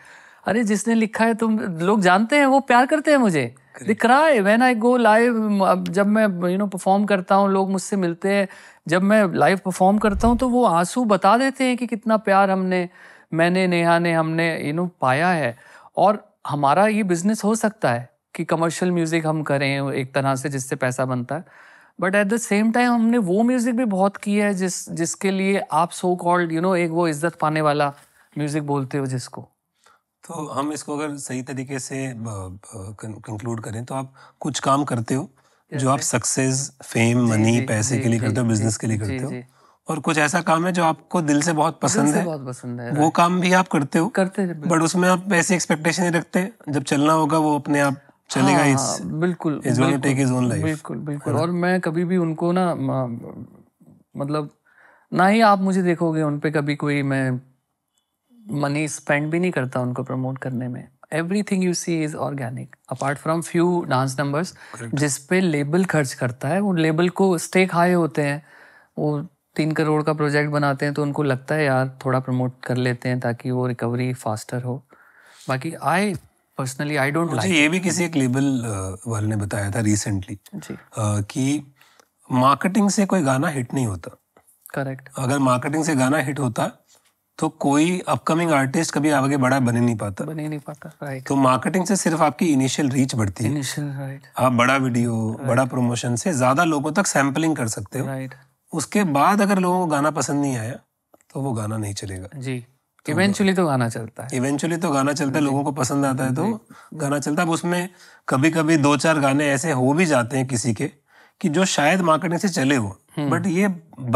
Speaker 1: अरे जिसने लिखा है तुम लोग जानते हैं वो प्यार करते हैं मुझे दिख रहा व्हेन आई गो लाइव अब जब मैं यू नो परफॉर्म करता हूँ लोग मुझसे मिलते हैं जब मैं लाइव परफॉर्म करता हूँ तो वो आंसू बता देते हैं कि कितना प्यार हमने मैंने नेहा ने हमने यू नो पाया है और हमारा ये बिजनेस हो सकता है कि कमर्शियल म्यूज़िक हम करें एक तरह से जिससे पैसा बनता है but at the same time हमने वो म्यूज़िक भी बहुत किया है जिस जिसके लिए आप सो कॉल्ड यू नो एक वो इज्जत पाने वाला म्यूज़िक बोलते हो जिसको
Speaker 2: तो हम इसको अगर सही तरीके से कंक्लूड करें तो आप कुछ काम करते हो जो आप सक्सेस फेम मनी पैसे के लिए करते हो बिजनेस के लिए करते हो और कुछ ऐसा काम है जो आपको दिल से बहुत पसंद से है
Speaker 1: बहुत पसंद है वो
Speaker 2: काम भी आप करते हो करते बट उसमें आप ऐसे एक्सपेक्टेशन ही रखते जब चलना होगा वो अपने आप चलेगा हाँ, इस हाँ, बिल्कुल इस बिल्कुल, टेक हिज ओन बिल्कुल बिल्कुल
Speaker 1: और मैं कभी भी उनको ना मतलब ना ही आप मुझे देखोगे उन पे कभी कोई मैं मनी स्पेंड भी नहीं करता उनको प्रमोट करने में everything you see is organic apart from few dance numbers जिसपे लेबल खर्च करता है वो लेबल को स्टेक हाई होते हैं वो तीन करोड़ का प्रोजेक्ट बनाते हैं तो उनको लगता है यार थोड़ा प्रमोट कर लेते हैं ताकि वो रिकवरी फास्टर हो बाकी I personally I
Speaker 2: don't like ये भी किसी एक लेबल वाले ने बताया था रिसेंटली कि मार्केटिंग से कोई गाना हिट नहीं होता करेक्ट अगर मार्केटिंग से गाना हिट होता तो कोई अपकमिंग आर्टिस्ट कभी आगे बड़ा बने नहीं पाता
Speaker 1: बने नहीं पाता राइट
Speaker 2: तो मार्केटिंग से सिर्फ आपकी इनिशियल रीच बढ़ती है इनिशियल राइट आप बड़ा वीडियो बड़ा प्रमोशन से ज्यादा लोगों तक सैम्पलिंग कर सकते हो राइट उसके बाद अगर लोगों को गाना पसंद नहीं आया तो वो गाना नहीं चलेगा
Speaker 1: जी इवेंचुअली तो, तो गाना चलता है
Speaker 2: इवेंचुअली तो गाना चलता है लोगों को पसंद आता है तो गाना चलता है उसमें कभी कभी दो चार गाने ऐसे हो भी जाते हैं किसी के कि जो शायद मार्केटिंग से चले हो हम्म। बट ये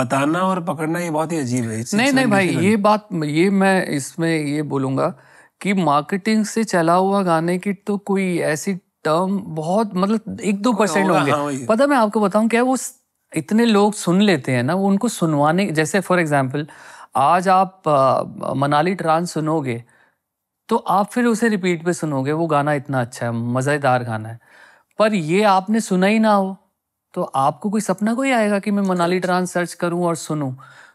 Speaker 2: बताना और पकड़ना ये बहुत ही अजीब है नहीं नहीं भाई ये
Speaker 1: बात ये मैं इसमें ये बोलूंगा कि मार्केटिंग से चला हुआ गाने की तो कोई ऐसी टर्म बहुत मतलब एक दो परसेंट होंगे हाँ, पता मैं आपको बताऊं क्या वो इतने लोग सुन लेते हैं ना वो उनको सुनवाने जैसे फॉर एग्जाम्पल आज आप मनाली ट्रांस सुनोगे तो आप फिर उसे रिपीट पे सुनोगे वो गाना इतना अच्छा है मज़ेदार गाना है पर ये आपने सुना ही ना हो तो आपको कोई सपना कोई आएगा कि मैं मनाली ट्रांस सर्च करूं और सुनूं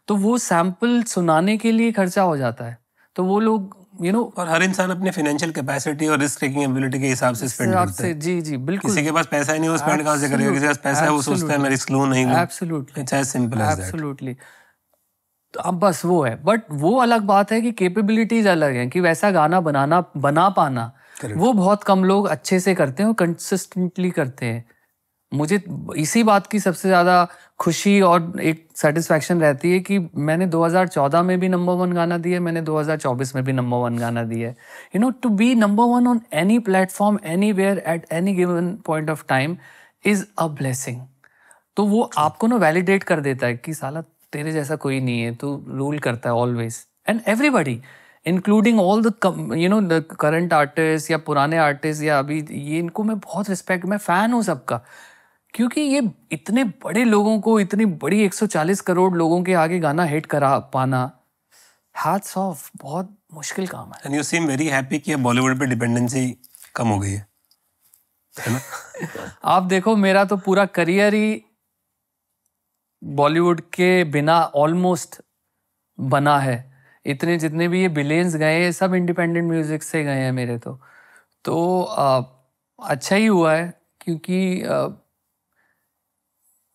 Speaker 1: तो वो सैंपल सुनाने के लिए खर्चा हो जाता है
Speaker 2: तो वो लोग यू नो और हर इंसान अपने फाइनेंशियल कैपेसिटी और रिस्क टेकिंग एबिलिटी के हिसाब से स्पेंड करता है
Speaker 1: जी जी बिल्कुल किसी के
Speaker 2: पास पैसा ही नहीं वो स्पेंड कहां से करेगा किसी के पास पैसा है वो सोचता है मैं रिस्क लूं नहीं लूं
Speaker 1: absolutely it's as simple as that absolutely तो अब बस वो है बट वो अलग बात है कि कैपेबिलिटीज अलग हैं कि वैसा गाना बनाना बना पाना Correct. वो बहुत कम लोग अच्छे से करते हैं और कंसिस्टेंटली करते हैं मुझे इसी बात की सबसे ज़्यादा खुशी और एक सेटिस्फैक्शन रहती है कि मैंने 2014 में भी नंबर वन गाना दिया मैंने 2024 में भी नंबर वन गाना दिया है you know to be number one on any platform anywhere at any given point of time is a blessing तो वो आपको ना वैलिडेट कर देता है कि साला तेरे जैसा कोई नहीं है तू रूल करता है always and everybody including all the you know the current artist या पुराने आर्टिस्ट या अभी ये इनको मैं बहुत रिस्पेक्ट मैं फ़ैन हूँ सबका क्योंकि ये इतने बड़े लोगों को इतनी बड़ी 140 करोड़ लोगों के आगे गाना हिट करा पाना हाथ ऑफ बहुत मुश्किल काम
Speaker 2: है and you seem very happy कि बॉलीवुड पे डिपेंडेंसी कम हो
Speaker 1: गई है ना *laughs* आप देखो मेरा तो पूरा करियर ही बॉलीवुड के बिना ऑलमोस्ट बना है इतने जितने भी ये बिलियंस गए हैं सब इंडिपेंडेंट म्यूजिक से गए हैं मेरे तो तो आ, अच्छा ही हुआ है क्योंकि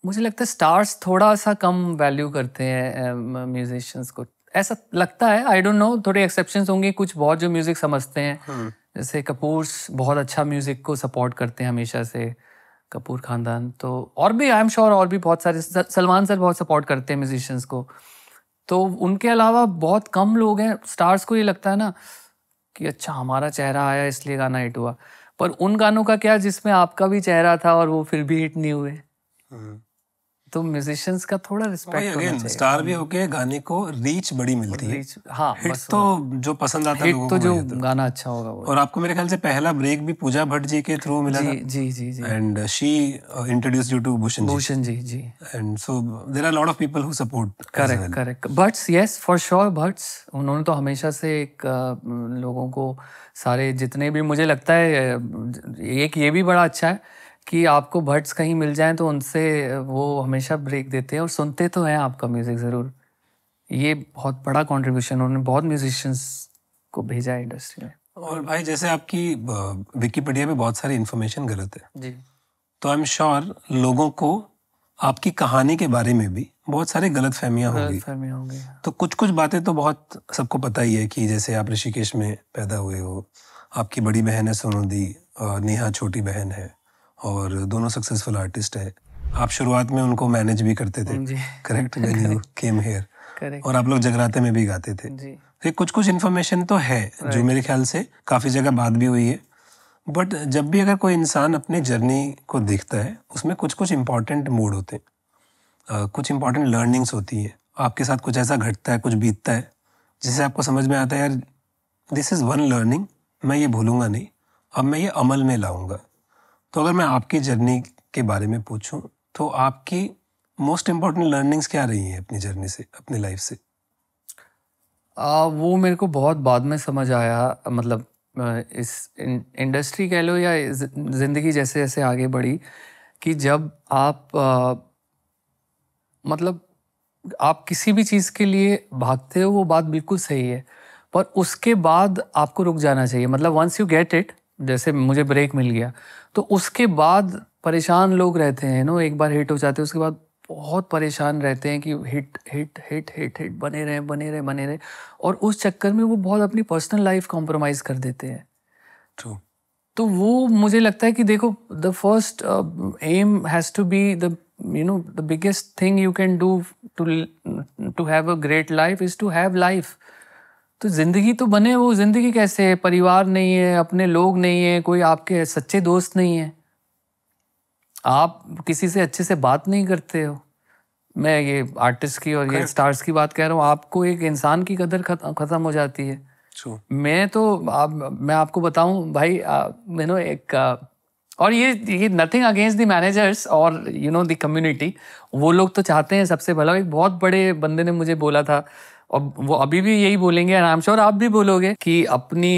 Speaker 1: मुझे लगता है स्टार्स थोड़ा सा कम वैल्यू करते हैं म्यूजिशियंस को ऐसा लगता है आई डोंट नो थोड़े एक्सेप्शन होंगे कुछ बहुत जो म्यूजिक समझते हैं हम्म। जैसे कपूर बहुत अच्छा म्यूजिक को सपोर्ट करते हैं हमेशा से कपूर खानदान तो और भी आई एम श्योर और भी बहुत सारे सलमान सर बहुत सपोर्ट करते हैं म्यूजिशियंस को तो उनके अलावा बहुत कम लोग हैं स्टार्स को ये लगता है ना कि अच्छा हमारा चेहरा आया इसलिए गाना हिट हुआ पर उन गानों का क्या जिसमें आपका भी चेहरा था और वो फिर भी हिट नहीं हुए हम्म। तो म्यूजिशियंस का थोड़ा रिस्पेक्ट होना चाहिए स्टार भी हम्म। होके गाने को रीच बड़ी मिलती है रीच,
Speaker 2: हाँ हिट तो जो पसंद आता है लोगों तो जो गाना
Speaker 1: अच्छा होगा वो और
Speaker 2: आपको मेरे ख्याल से पहला ब्रेक भी
Speaker 1: पूजा भट्ट जी के थ्रू मिला जी, था जी जी
Speaker 2: जी and she introduce you to Bhushan ji Bhushan ji जी and so there are lot of people who support correct correct
Speaker 1: buts yes for sure buts उन्होंने तो हमेशा से एक uh, लोगों को सारे जितने भी मुझे लगता है uh, एक ये भी बड़ा अच्छा है कि आपको भट्स कहीं मिल जाएं तो उनसे वो हमेशा ब्रेक देते हैं और सुनते तो हैं आपका म्यूज़िक ज़रूर ये बहुत बड़ा कॉन्ट्रीब्यूशन उन्होंने बहुत म्यूजिशियंस को भेजा है इंडस्ट्री में
Speaker 2: और भाई जैसे आपकी विकीपीडिया में बहुत सारी इन्फॉर्मेशन गलत है जी तो आई एम श्योर लोगों को आपकी कहानी के बारे में भी बहुत सारे गलत फहमियाँ
Speaker 1: होंगी फहमियाँ होंगी
Speaker 2: तो कुछ कुछ बातें तो बहुत सबको पता ही है कि जैसे आप ऋषिकेश में पैदा हुए हो आपकी बड़ी बहन है सोनोदी और नेहा छोटी बहन है और दोनों सक्सेसफुल आर्टिस्ट है आप शुरुआत में उनको मैनेज भी करते थे करेक्ट केम हेयर और आप लोग जगराते में भी गाते थे तो ये कुछ कुछ इन्फॉर्मेशन तो है जो मेरे ख्याल से काफ़ी जगह बात भी हुई है बट जब भी अगर कोई इंसान अपने जर्नी को देखता है उसमें कुछ कुछ इम्पोर्टेंट मोड होते हैं कुछ इम्पोर्टेंट लर्निंग्स होती है आपके साथ कुछ ऐसा घटता है कुछ बीतता है जिससे आपको समझ में आता है यार दिस इज़ वन लर्निंग मैं ये भूलूंगा नहीं अब मैं ये अमल में लाऊंगा तो अगर मैं आपकी जर्नी के बारे में पूछूं तो आपकी
Speaker 1: मोस्ट इम्पॉर्टेंट लर्निंग्स क्या रही हैं अपनी जर्नी से अपनी लाइफ से आ, वो मेरे को बहुत बाद में समझ आया मतलब इस इंडस्ट्री कह लो या ज़िंदगी जैसे जैसे आगे बढ़ी कि जब आप आ, मतलब आप किसी भी चीज़ के लिए भागते हो वो बात बिल्कुल सही है पर उसके बाद आपको रुक जाना चाहिए मतलब वंस यू गेट इट जैसे मुझे ब्रेक मिल गया तो उसके बाद परेशान लोग रहते हैं नो एक बार हिट हो जाते हैं उसके बाद बहुत परेशान रहते हैं कि hit hit hit hit hit बने रहें बने रहे बने रहे और उस चक्कर में वो बहुत अपनी पर्सनल लाइफ कॉम्प्रोमाइज़ कर देते हैं ट्रू तो वो मुझे लगता है कि देखो the first aim has to be the you know the biggest thing you can do to to have a great life is to have life तो ज़िंदगी तो बने वो ज़िंदगी कैसे है परिवार नहीं है अपने लोग नहीं है कोई आपके सच्चे दोस्त नहीं है आप किसी से अच्छे से बात नहीं करते हो मैं ये आर्टिस्ट की और ये स्टार्स की बात कह रहा हूँ आपको एक इंसान की कदर ख़त्म हो जाती है मैं तो आप मैं आपको बताऊं भाई यू नो एक आ, और ये ये नथिंग अगेंस्ट द मैनेजर्स और यू नो द कम्युनिटी वो लोग तो चाहते हैं सबसे भला एक बहुत बड़े बंदे ने मुझे बोला था और वो अभी भी यही बोलेंगे एंड आई एम श्योर आप भी बोलोगे कि अपनी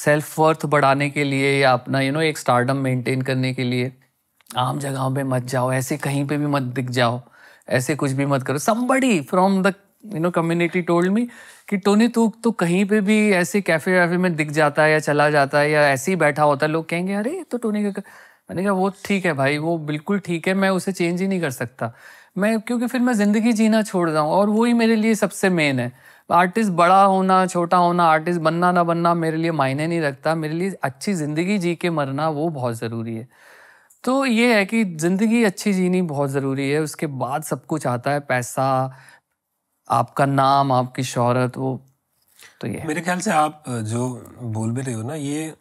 Speaker 1: सेल्फ वर्थ बढ़ाने के लिए या अपना यू नो एक स्टार्डम मेंटेन करने के लिए आम जगहों पे मत जाओ ऐसे कहीं पे भी मत दिख जाओ ऐसे कुछ भी मत करो somebody from the you know community told me कि टोनी तू तो कहीं पे भी ऐसे कैफे वैफे में दिख जाता है या चला जाता है या ऐसे ही बैठा होता है लोग कहेंगे अरे तो टोनी का मैंने कहा वो ठीक है भाई वो बिल्कुल ठीक है मैं उसे चेंज ही नहीं कर सकता मैं क्योंकि फिर मैं ज़िंदगी जीना छोड़ रहा हूँ और वही मेरे लिए सबसे मेन है आर्टिस्ट बड़ा होना छोटा होना आर्टिस्ट बनना ना बनना मेरे लिए मायने नहीं रखता मेरे लिए अच्छी ज़िंदगी जी के मरना वो बहुत ज़रूरी है तो ये है कि ज़िंदगी अच्छी जीनी बहुत ज़रूरी है उसके बाद सब कुछ आता है पैसा आपका नाम आपकी शहरत वो तो ये
Speaker 2: मेरे ख्याल से आप जो बोल भी रहे हो ना ये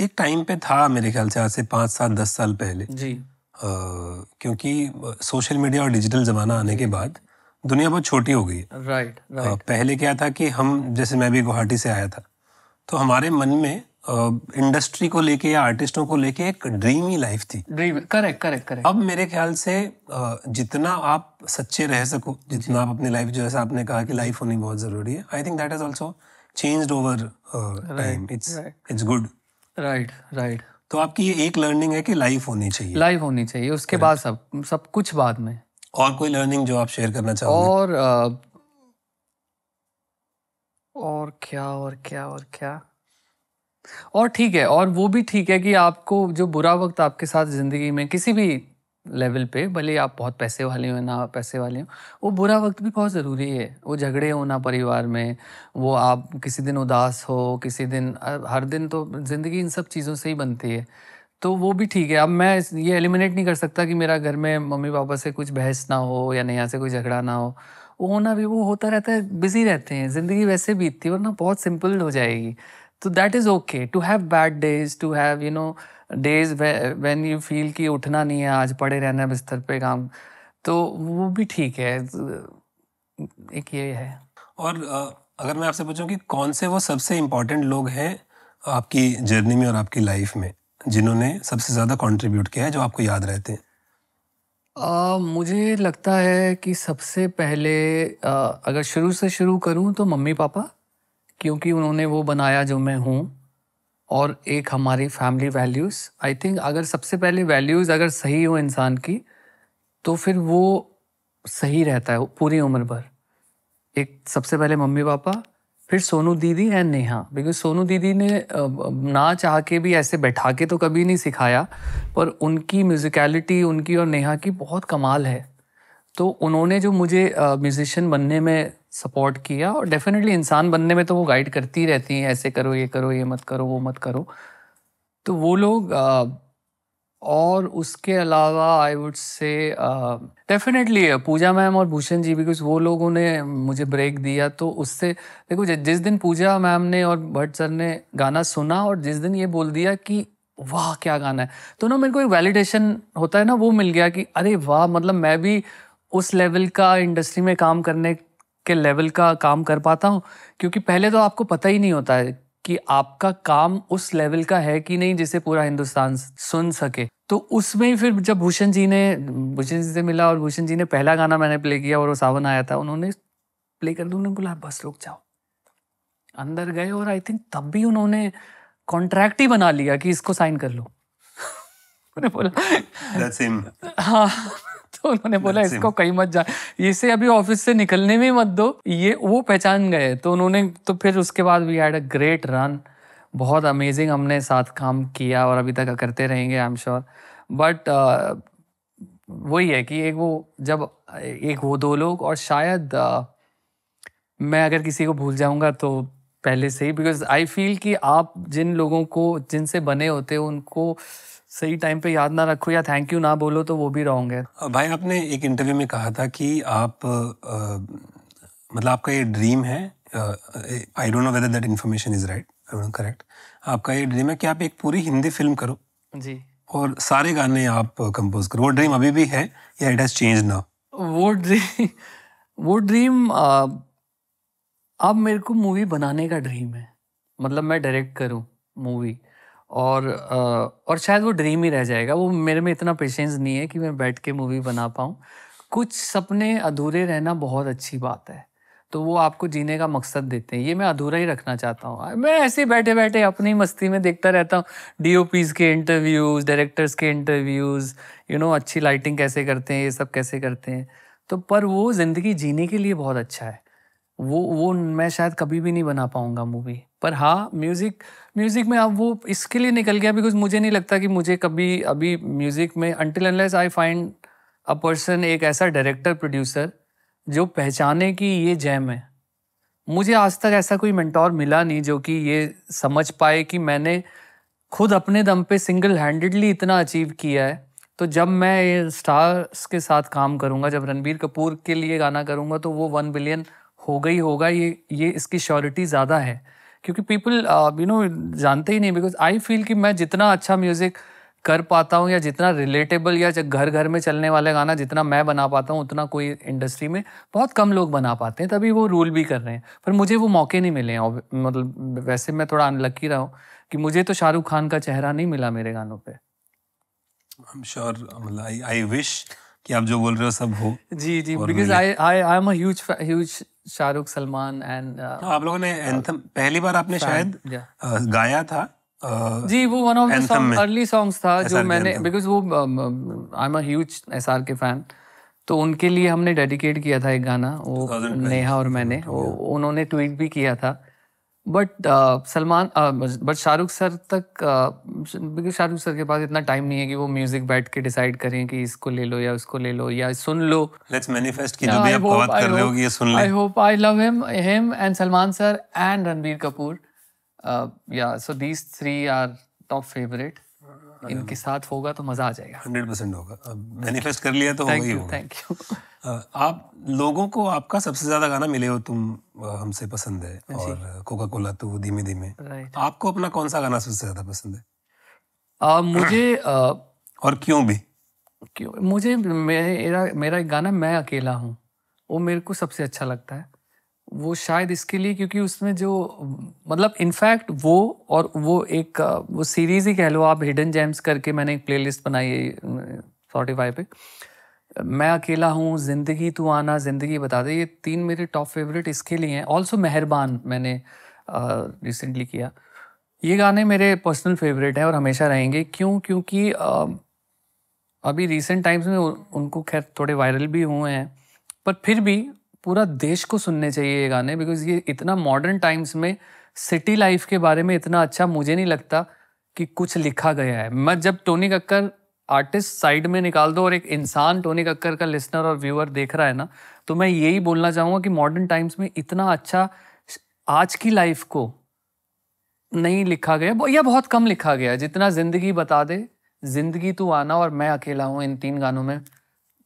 Speaker 2: एक टाइम पे था मेरे ख्याल से आज से पाँच सात दस साल पहले जी क्योंकि सोशल मीडिया और डिजिटल ज़माना आने के बाद दुनिया बहुत छोटी हो गई राइट राइट पहले क्या था कि हम जैसे मैं भी गुवाहाटी से आया था तो हमारे मन में इंडस्ट्री को लेके या आर्टिस्टों को लेके एक ड्रीम ही लाइफ थी ड्रीम करेक्ट करेक्ट करेक्ट अब मेरे ख्याल से जितना आप सच्चे रह सको जितना आप अपनी लाइफ जैसा आपने कहा कि लाइफ होनी बहुत जरूरी है I think that is also change over time it's it's good right right तो आपकी ये एक लर्निंग है कि लाइफ होनी चाहिए
Speaker 1: लाइफ होनी चाहिए उसके बाद सब सब कुछ बाद में
Speaker 2: और कोई लर्निंग जो आप शेयर करना
Speaker 1: चाहोगे और आ, और क्या और क्या और क्या और ठीक है और वो भी ठीक है कि आपको जो बुरा वक्त आपके साथ ज़िंदगी में किसी भी लेवल पे भले आप बहुत पैसे वाले हो ना पैसे वाले हो वो बुरा वक्त भी बहुत ज़रूरी है वो झगड़े हो ना परिवार में वो आप किसी दिन उदास हो किसी दिन हर दिन तो ज़िंदगी इन सब चीज़ों से ही बनती है तो वो भी ठीक है अब मैं ये एलिमिनेट नहीं कर सकता कि मेरा घर में मम्मी पापा से कुछ बहस ना हो या यहाँ से कोई झगड़ा ना हो वो होना भी वो होता रहता है बिजी रहते हैं ज़िंदगी वैसे बीतती है वरना बहुत सिंपल हो जाएगी तो that is okay to have bad days to have you know days when you feel कि उठना नहीं है आज पड़े रहना है बिस्तर पे काम तो वो भी ठीक है एक ये है और अगर मैं आपसे पूछूं कि
Speaker 2: कौन से वो सबसे इम्पोर्टेंट लोग हैं आपकी जर्नी में और आपकी लाइफ में जिन्होंने सबसे ज़्यादा कंट्रीब्यूट किया है जो आपको याद रहते हैं
Speaker 1: आ, मुझे लगता है कि सबसे पहले आ, अगर शुरू से शुरू करूं तो मम्मी पापा क्योंकि उन्होंने वो बनाया जो मैं हूँ और एक हमारी फैमिली वैल्यूज़ आई थिंक अगर सबसे पहले वैल्यूज़ अगर सही हो इंसान की तो फिर वो सही रहता है पूरी उम्र भर एक सबसे पहले मम्मी पापा फिर सोनू दीदी एंड नेहा बिकॉज सोनू दीदी ने ना चाह के भी ऐसे बैठा के तो कभी नहीं सिखाया पर उनकी म्यूज़िकलिटी उनकी और नेहा की बहुत कमाल है तो उन्होंने जो मुझे म्यूज़िशियन बनने में सपोर्ट किया और डेफिनेटली इंसान बनने में तो वो गाइड करती ही रहती हैं ऐसे करो ये करो ये मत करो वो मत करो तो वो लोग और उसके अलावा I would say definitely Pooja ma'am और भूषण जी बिकॉज वो लोगों ने मुझे ब्रेक दिया तो उससे देखो जिस दिन पूजा मैम ने और भट्ट सर ने गाना सुना और जिस दिन ये बोल दिया कि वाह क्या गाना है तो ना मेरे को एक वैलिडेशन होता है ना वो मिल गया कि अरे वाह मतलब मैं भी उस लेवल का इंडस्ट्री में काम करने के लेवल का काम कर पाता हूँ क्योंकि पहले तो आपको पता ही नहीं होता है कि आपका काम उस लेवल का है कि नहीं जिसे पूरा हिंदुस्तान सुन सके तो उसमें ही फिर जब भूषण जी ने भूषण जी से मिला और भूषण जी ने पहला गाना मैंने प्ले किया और वो सावन आया था उन्होंने प्ले कर दिया उन्होंने बोला बस रुक जाओ अंदर गए और आई थिंक तब भी उन्होंने कॉन्ट्रैक्ट ही बना लिया कि इसको साइन कर लो *laughs* मैंने बोला हाँ तो उन्होंने बोला इसको कहीं मत जा इसे अभी ऑफिस से निकलने में मत दो ये वो पहचान गए तो उन्होंने तो फिर उसके बाद we had a great run बहुत अमेजिंग हमने साथ काम किया और अभी तक करते रहेंगे आई एम श्योर बट वही है कि एक वो जब एक वो दो लोग और शायद uh, मैं अगर किसी को भूल जाऊंगा तो पहले से ही बिकॉज आई फील कि आप जिन लोगों को जिनसे बने होते हो उनको सही टाइम पे याद ना रखो या थैंक यू ना बोलो तो वो भी रॉन्ग है भाई आपने एक
Speaker 2: इंटरव्यू में कहा था कि आप आ, मतलब आपका ये ड्रीम है I don't know whether that information is right correct आपका ये ड्रीम है कि आप एक पूरी हिंदी फिल्म करो जी और सारे गाने आप कंपोज करो वो ड्रीम अभी भी है या इट हैज चेंज
Speaker 1: नाउ वो ड्रीम वो ड्रीम अब मेरे को मूवी बनाने का ड्रीम है मतलब मैं डायरेक्ट करूँ मूवी और और शायद वो ड्रीम ही रह जाएगा वो मेरे में इतना पेशेंस नहीं है कि मैं बैठ के मूवी बना पाऊँ कुछ सपने अधूरे रहना बहुत अच्छी बात है तो वो आपको जीने का मकसद देते हैं ये मैं अधूरा ही रखना चाहता हूँ मैं ऐसे ही बैठे बैठे अपनी मस्ती में देखता रहता हूँ डी के इंटरव्यूज़ डायरेक्टर्स के इंटरव्यूज़ यू नो अच्छी लाइटिंग कैसे करते हैं ये सब कैसे करते हैं तो पर वो ज़िंदगी जीने के लिए बहुत अच्छा है वो वो मैं शायद कभी भी नहीं बना पाऊंगा मूवी पर हाँ म्यूज़िक म्यूज़िक में अब वो इसके लिए निकल गया बिकॉज मुझे नहीं लगता कि मुझे कभी अभी म्यूज़िक में until unless I find a person एक ऐसा डायरेक्टर प्रोड्यूसर जो पहचाने कि ये जैम है मुझे आज तक ऐसा कोई मेंटोर मिला नहीं जो कि ये समझ पाए कि मैंने खुद अपने दम पे सिंगल हैंडेडली इतना अचीव किया है तो जब मैं ये स्टार्स के साथ काम करूँगा जब रणबीर कपूर के लिए गाना करूँगा तो वो वन बिलियन होगा ही होगा ये ये इसकी श्योरिटी ज़्यादा है क्योंकि पीपल यू नो जानते ही नहीं बिकॉज आई फील कि मैं जितना अच्छा म्यूज़िक कर पाता हूँ या जितना रिलेटेबल या घर घर में चलने वाला गाना जितना मैं बना पाता हूँ उतना कोई इंडस्ट्री में बहुत कम लोग बना पाते हैं तभी वो रूल भी कर रहे हैं पर मुझे वो मौके नहीं मिले हैं मतलब वैसे मैं थोड़ा अनलक्की रहा हूँ कि मुझे तो शाहरुख खान का चेहरा नहीं मिला मेरे गानों पर
Speaker 2: आई विश कि आप जो बोल रहे हो सब हो
Speaker 1: जी जी because I I I am a huge huge Shahrukh Salman and uh, हाँ, आप लोगों ने uh, एंथम पहली बार आपने शायद
Speaker 2: uh, गाया था जी वो one of the early
Speaker 1: songs था जो मैंने बिकॉज वो I am huge S R K fan तो उनके लिए हमने डेडिकेट किया था एक गाना वो नेहा और मैंने वो उन्होंने ट्वीट भी किया था but Salman but Shahrukh sir तक बिकॉज शाहरुख सर के पास इतना टाइम नहीं है कि वो म्यूजिक बैठ के डिसाइड करें कि इसको ले लो या उसको ले लो या सुन लो लेट्स मैनिफेस्ट की जो भी आप बात कर रहे हो ये सुन ले I hope I love him him and Salman sir and Ranbir Kapoor yeah so these three are top favourite हाँ, इनके हाँ। साथ होगा तो मजा आ जाएगा हंड्रेड परसेंट होगा मैनिफेस्ट कर लिया तो होगा ही होगा थैंक यू *laughs*
Speaker 2: आप लोगों को आपका सबसे ज्यादा गाना मिले हो तुम हमसे पसंद है हाँ और कोका कोला तो धीमे धीमे
Speaker 1: आपको अपना कौन सा गाना
Speaker 2: सबसे ज्यादा पसंद है
Speaker 1: आ, मुझे
Speaker 2: आ, और क्यों भी
Speaker 1: क्यों मुझे मेरा मेरा एक गाना मैं अकेला हूँ वो मेरे को सबसे अच्छा लगता है वो शायद इसके लिए क्योंकि उसमें जो मतलब इनफैक्ट वो और वो एक वो सीरीज़ ही कह लो आप हिडन जेम्स करके मैंने एक प्लेलिस्ट बनाई है फाइव पे मैं अकेला हूँ ज़िंदगी तू आना ज़िंदगी बता दे ये तीन मेरे टॉप फेवरेट इसके लिए हैं ऑल्सो मेहरबान मैंने रिसेंटली किया ये गाने मेरे पर्सनल फेवरेट हैं और हमेशा रहेंगे क्यों क्योंकि अभी रिसेंट टाइम्स में उनको खैर थोड़े वायरल भी हुए हैं पर फिर भी पूरा देश को सुनने चाहिए ये गाने बिकॉज ये इतना मॉडर्न टाइम्स में सिटी लाइफ के बारे में इतना अच्छा मुझे नहीं लगता कि कुछ लिखा गया है मैं जब टोनी कक्कर आर्टिस्ट साइड में निकाल दो और एक इंसान टोनी कक्कर का लिसनर और व्यूअर देख रहा है ना तो मैं यही बोलना चाहूँगा कि मॉडर्न टाइम्स में इतना अच्छा आज की लाइफ को नहीं लिखा गया या बहुत कम लिखा गया जितना ज़िंदगी बता दे ज़िंदगी तू आना और मैं अकेला हूँ इन तीन गानों में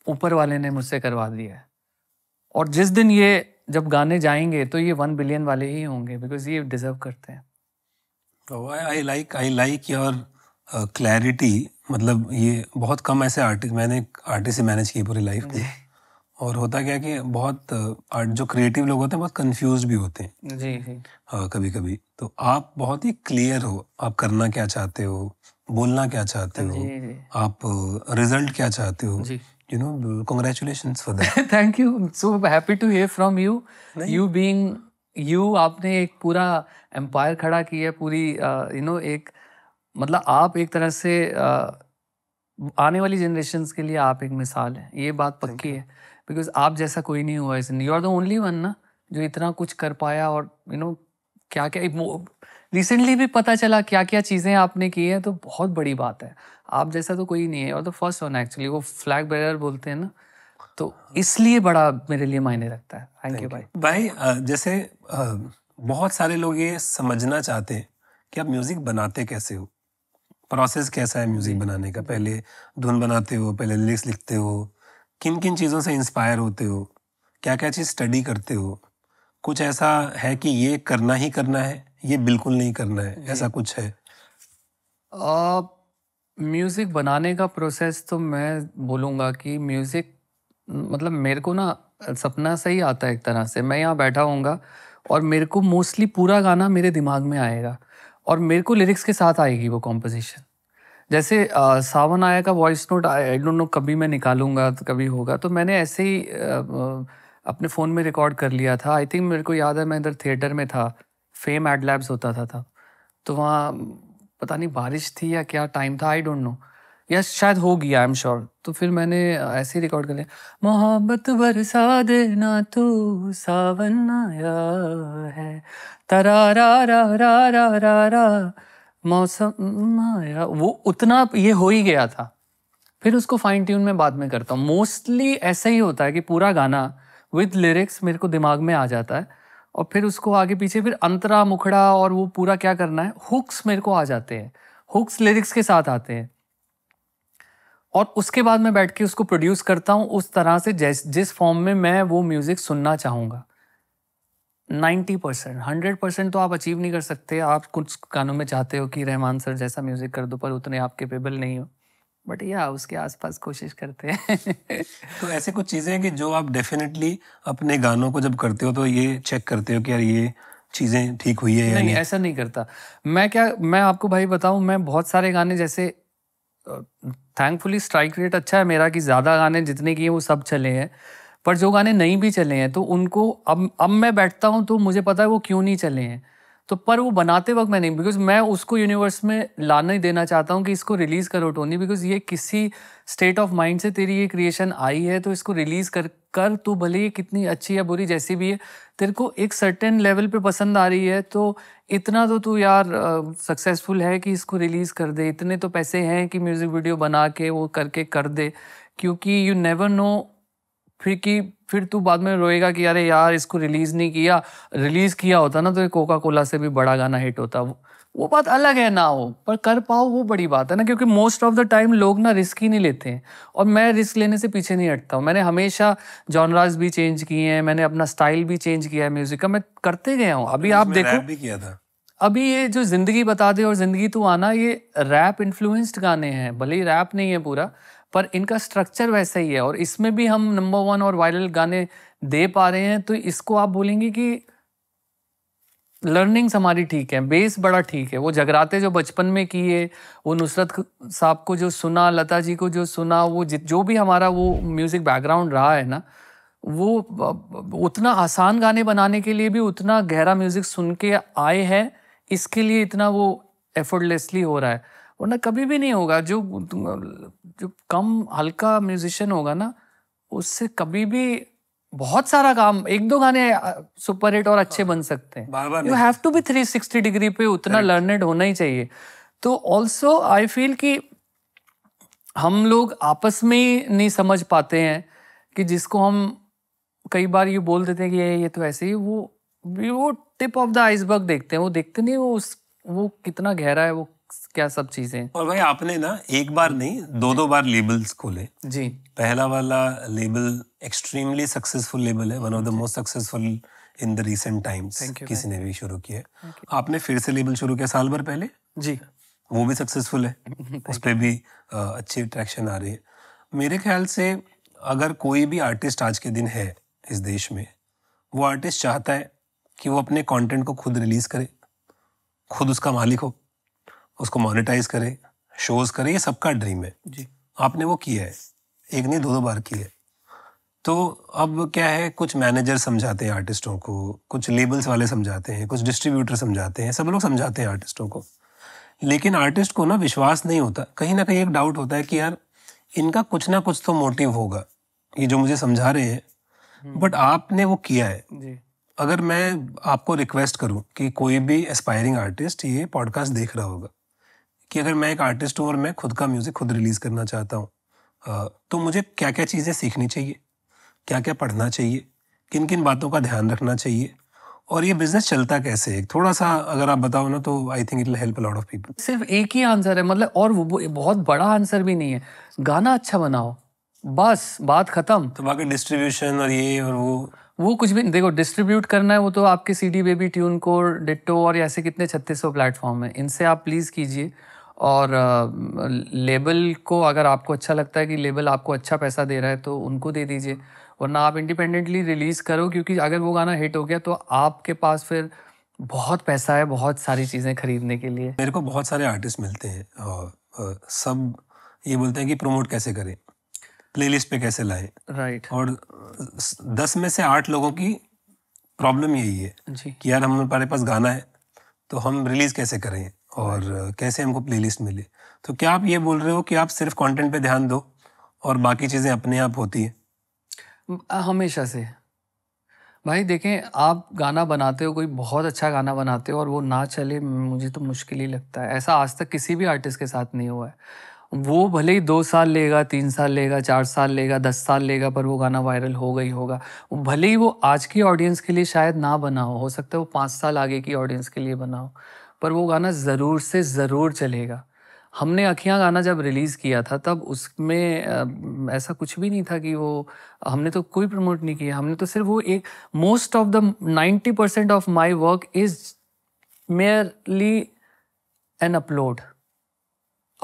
Speaker 1: ऊपर वाले ने मुझसे करवा दिया है और जिस दिन ये जब गाने जाएंगे तो ये वन बिलियन वाले ही होंगे बिकॉज ये डिजर्व करते हैं I like I like your
Speaker 2: clarity मतलब ये बहुत कम ऐसे आर्टिस्ट मैंने आर्टिस्ट से मैनेज की पूरी लाइफ में और होता क्या कि बहुत आर्ट uh, जो क्रिएटिव लोग होते हैं बहुत कंफ्यूज भी होते
Speaker 1: हैं जी जी
Speaker 2: हाँ कभी कभी तो आप बहुत ही क्लियर हो आप करना क्या चाहते हो बोलना क्या चाहते हो आप रिजल्ट uh, क्या चाहते हो you know, congratulations for
Speaker 1: that. *laughs* Thank you. I'm so happy to hear from you. Nahin. You being you, आपने एक पूरा एम्पायर खड़ा किया है पूरी यू uh, नो एक मतलब आप एक तरह से uh, आने वाली जनरेशन के लिए आप एक मिसाल हैं ये बात पक्की है बिकॉज आप जैसा कोई नहीं हुआ इस you are the only one ना जो इतना कुछ कर पाया और यू you नो know, क्या क्या रिसेंटली भी पता चला क्या क्या चीज़ें आपने की हैं तो बहुत बड़ी बात है आप जैसा तो कोई नहीं है और तो फर्स्ट होना एक्चुअली वो फ्लैग बेरर बोलते हैं ना तो इसलिए बड़ा मेरे लिए मायने रखता है थैंक यू भाई भाई जैसे
Speaker 2: बहुत सारे लोग ये समझना चाहते हैं कि आप म्यूज़िक बनाते कैसे हो प्रोसेस कैसा है म्यूज़िक बनाने का पहले धुन बनाते हो पहले लिरिक्स लिखते हो किन किन चीज़ों से इंस्पायर होते हो क्या क्या चीज़ स्टडी करते हो कुछ ऐसा है कि ये करना ही करना है ये बिल्कुल नहीं करना है ऐसा कुछ है
Speaker 1: म्यूज़िक बनाने का प्रोसेस तो मैं बोलूँगा कि म्यूज़िक मतलब मेरे को ना सपना से ही आता है एक तरह से मैं यहाँ बैठा हूँगा और मेरे को मोस्टली पूरा गाना मेरे दिमाग में आएगा और मेरे को लिरिक्स के साथ आएगी वो कॉम्पोजिशन जैसे आ, सावन आया का voice note I don't know कभी मैं निकालूंगा तो कभी होगा तो मैंने ऐसे ही आ, अपने फ़ोन में रिकॉर्ड कर लिया था आई थिंक मेरे को याद है मैं इधर थिएटर में था फेम एड लैब्स होता था, था तो वहाँ पता नहीं बारिश थी या क्या टाइम था आई डोंट नो यस शायद हो गया आई एम श्योर तो फिर मैंने ऐसे ही रिकॉर्ड कर लिया मोहब्बत बरसा देना तू सावन आया है तरा रा रा रा रा रा रा मौसम आया वो उतना ये हो ही गया था फिर उसको फाइन ट्यून में बाद में करता हूँ मोस्टली ऐसा ही होता है कि पूरा गाना विद लिरिक्स मेरे को दिमाग में आ जाता है और फिर उसको आगे पीछे फिर अंतरा मुखड़ा और वो पूरा क्या करना है हुक्स मेरे को आ जाते हैं हुक्स लिरिक्स के साथ आते हैं और उसके बाद मैं बैठ के उसको प्रोड्यूस करता हूँ उस तरह से जिस जिस फॉर्म में मैं वो म्यूज़िक सुनना चाहूँगा नाइन्टी परसेंट हंड्रेड परसेंट तो आप अचीव नहीं कर सकते आप कुछ गानों में चाहते हो कि रहमान सर जैसा म्यूज़िक कर दो पर उतने आप केपेबल नहीं हो बट या उसके आसपास कोशिश करते हैं *laughs* तो ऐसे कुछ चीज़ें
Speaker 2: हैं कि जो आप डेफिनेटली अपने गानों को जब करते हो तो ये चेक करते हो कि यार ये चीज़ें ठीक हुई है नहीं, नहीं
Speaker 1: ऐसा नहीं करता मैं क्या मैं आपको भाई बताऊं मैं बहुत सारे गाने जैसे थैंकफुली स्ट्राइक रेट अच्छा है मेरा कि ज़्यादा गाने जितने है वो सब चले हैं पर जो गाने नहीं भी चले हैं तो उनको अब अब मैं बैठता हूँ तो मुझे पता है वो क्यों नहीं चले हैं तो पर वो बनाते वक्त मैं नहीं बिकॉज मैं उसको यूनिवर्स में लाना ही देना चाहता हूँ कि इसको रिलीज़ करो टोनी बिकॉज ये किसी स्टेट ऑफ माइंड से तेरी ये क्रिएशन आई है तो इसको रिलीज़ कर कर तू भले ये कितनी अच्छी या बुरी जैसी भी है तेरे को एक सर्टेन लेवल पे पसंद आ रही है तो इतना तो तू यार सक्सेसफुल है कि इसको रिलीज़ कर दे इतने तो पैसे हैं कि म्यूज़िक वीडियो बना के वो करके कर दे क्योंकि यू नेवर नो फिर कि फिर तू बाद में रोएगा कि अरे यार इसको रिलीज़ नहीं किया रिलीज़ किया होता ना तो कोका कोला से भी बड़ा गाना हिट होता वो बात अलग है ना हो पर कर पाओ वो बड़ी बात है ना क्योंकि मोस्ट ऑफ द टाइम लोग ना रिस्क ही नहीं लेते हैं और मैं रिस्क लेने से पीछे नहीं हटता हूँ मैंने हमेशा जॉनराज भी चेंज किए हैं मैंने अपना स्टाइल भी चेंज किया है म्यूजिक का मैं करते गया हूँ अभी आप देखो भी किया था अभी ये जो ज़िंदगी बता दे और ज़िंदगी तू आना ये रैप इन्फ्लुएंस्ड गाने हैं भले ही रैप नहीं है पूरा पर इनका स्ट्रक्चर वैसा ही है और इसमें भी हम नंबर वन और वायरल गाने दे पा रहे हैं तो इसको आप बोलेंगे कि लर्निंग्स हमारी ठीक है बेस बड़ा ठीक है वो जगराते जो बचपन में किए वो नुसरत साहब को जो सुना लता जी को जो सुना वो जो भी हमारा वो म्यूज़िक बैकग्राउंड रहा है ना वो उतना आसान गाने बनाने के लिए भी उतना गहरा म्यूज़िक सुन के आए हैं इसके लिए इतना वो एफर्टलेसली हो रहा है वरना कभी भी नहीं होगा जो जो कम हल्का म्यूजिशियन होगा ना उससे कभी भी बहुत सारा काम एक दो गाने सुपर हिट और अच्छे बन सकते हैं you have to be sixty degree पे उतना लर्नेड होना ही चाहिए तो ऑल्सो आई फील कि हम लोग आपस में ही नहीं समझ पाते हैं कि जिसको हम कई बार ये बोल देते हैं कि ये ये तो ऐसे ही वो वो टिप ऑफ द आइसबर्ग देखते हैं वो देखते नहीं वो उस वो कितना गहरा है वो क्या सब चीजें और भाई आपने
Speaker 2: ना एक बार नहीं दो दो बार लेबल्स खोले जी पहला वाला लेबल एक्सट्रीमली सक्सेसफुल लेबल है one of the most successful in the recent times किसी ने भी शुरू किया आपने फिर से लेबल शुरू किया साल भर पहले जी वो भी सक्सेसफुल है *laughs* उस पर भी अच्छी अट्रैक्शन आ रही है मेरे ख्याल से अगर कोई भी आर्टिस्ट आज के दिन है इस देश में वो आर्टिस्ट चाहता है कि वो अपने कंटेंट को खुद रिलीज करे खुद उसका मालिक हो उसको मोनिटाइज करें शोज करें ये सबका ड्रीम है जी आपने वो किया है एक नहीं दो दो बार किया है तो अब क्या है कुछ मैनेजर समझाते हैं आर्टिस्टों को कुछ लेबल्स वाले समझाते हैं कुछ डिस्ट्रीब्यूटर समझाते हैं सब लोग समझाते हैं आर्टिस्टों को लेकिन आर्टिस्ट को ना विश्वास नहीं होता कहीं ना कहीं एक डाउट होता है कि यार इनका कुछ ना कुछ तो मोटिव होगा ये जो मुझे समझा रहे हैं बट हम्म। आपने वो किया है जी। अगर मैं आपको रिक्वेस्ट करूं कि कोई भी एस्पायरिंग आर्टिस्ट ये पॉडकास्ट देख रहा होगा कि अगर मैं एक आर्टिस्ट हूँ और मैं खुद का म्यूज़िक खुद रिलीज़ करना चाहता हूँ तो मुझे क्या क्या चीज़ें सीखनी चाहिए क्या क्या पढ़ना चाहिए किन किन बातों का ध्यान रखना चाहिए और ये बिजनेस चलता कैसे है थोड़ा सा अगर आप बताओ ना तो I think it help lot of people
Speaker 1: सिर्फ एक ही आंसर है मतलब और वो बहुत बड़ा आंसर भी नहीं है गाना अच्छा बनाओ बस बात खत्म तो बाकी डिस्ट्रीब्यूशन और ये और वो वो कुछ भी देखो डिस्ट्रीब्यूट करना है वो तो आपके C D Baby TuneCore Ditto और ऐसे कितने छत्तीस सौ प्लेटफॉर्म है इनसे आप प्लीज़ कीजिए और लेबल को अगर आपको अच्छा लगता है कि लेबल आपको अच्छा पैसा दे रहा है तो उनको दे दीजिए वरना आप इंडिपेंडेंटली रिलीज़ करो क्योंकि अगर वो गाना हिट हो गया तो आपके पास फिर बहुत पैसा है बहुत सारी चीज़ें खरीदने के लिए मेरे को
Speaker 2: बहुत सारे आर्टिस्ट मिलते हैं और, और सब ये बोलते हैं कि प्रमोट कैसे करें प्लेलिस्ट पे कैसे लाए राइट right. और दस में से आठ लोगों की प्रॉब्लम यही है जी. कि यार हमारे पास गाना है तो हम रिलीज़ कैसे करें और कैसे हमको प्लेलिस्ट मिले तो क्या आप ये बोल रहे हो कि आप सिर्फ कंटेंट पे ध्यान दो और बाकी चीज़ें अपने आप होती है
Speaker 1: हमेशा से भाई देखें आप गाना बनाते हो कोई बहुत अच्छा गाना बनाते हो और वो ना चले मुझे तो मुश्किल ही लगता है ऐसा आज तक किसी भी आर्टिस्ट के साथ नहीं हुआ है वो भले ही दो साल लेगा तीन साल लेगा चार साल लेगा दस साल लेगा पर वो गाना वायरल हो गई होगा भले ही वो आज की ऑडियंस के लिए शायद ना बना हो हो सकता है वो पाँच साल आगे की ऑडियंस के लिए बना हो पर वो गाना ज़रूर से ज़रूर चलेगा हमने अखियाँ गाना जब रिलीज़ किया था तब उसमें ऐसा कुछ भी नहीं था कि वो हमने तो कोई प्रमोट नहीं किया हमने तो सिर्फ वो एक most of the ninety percent of my work is merely an upload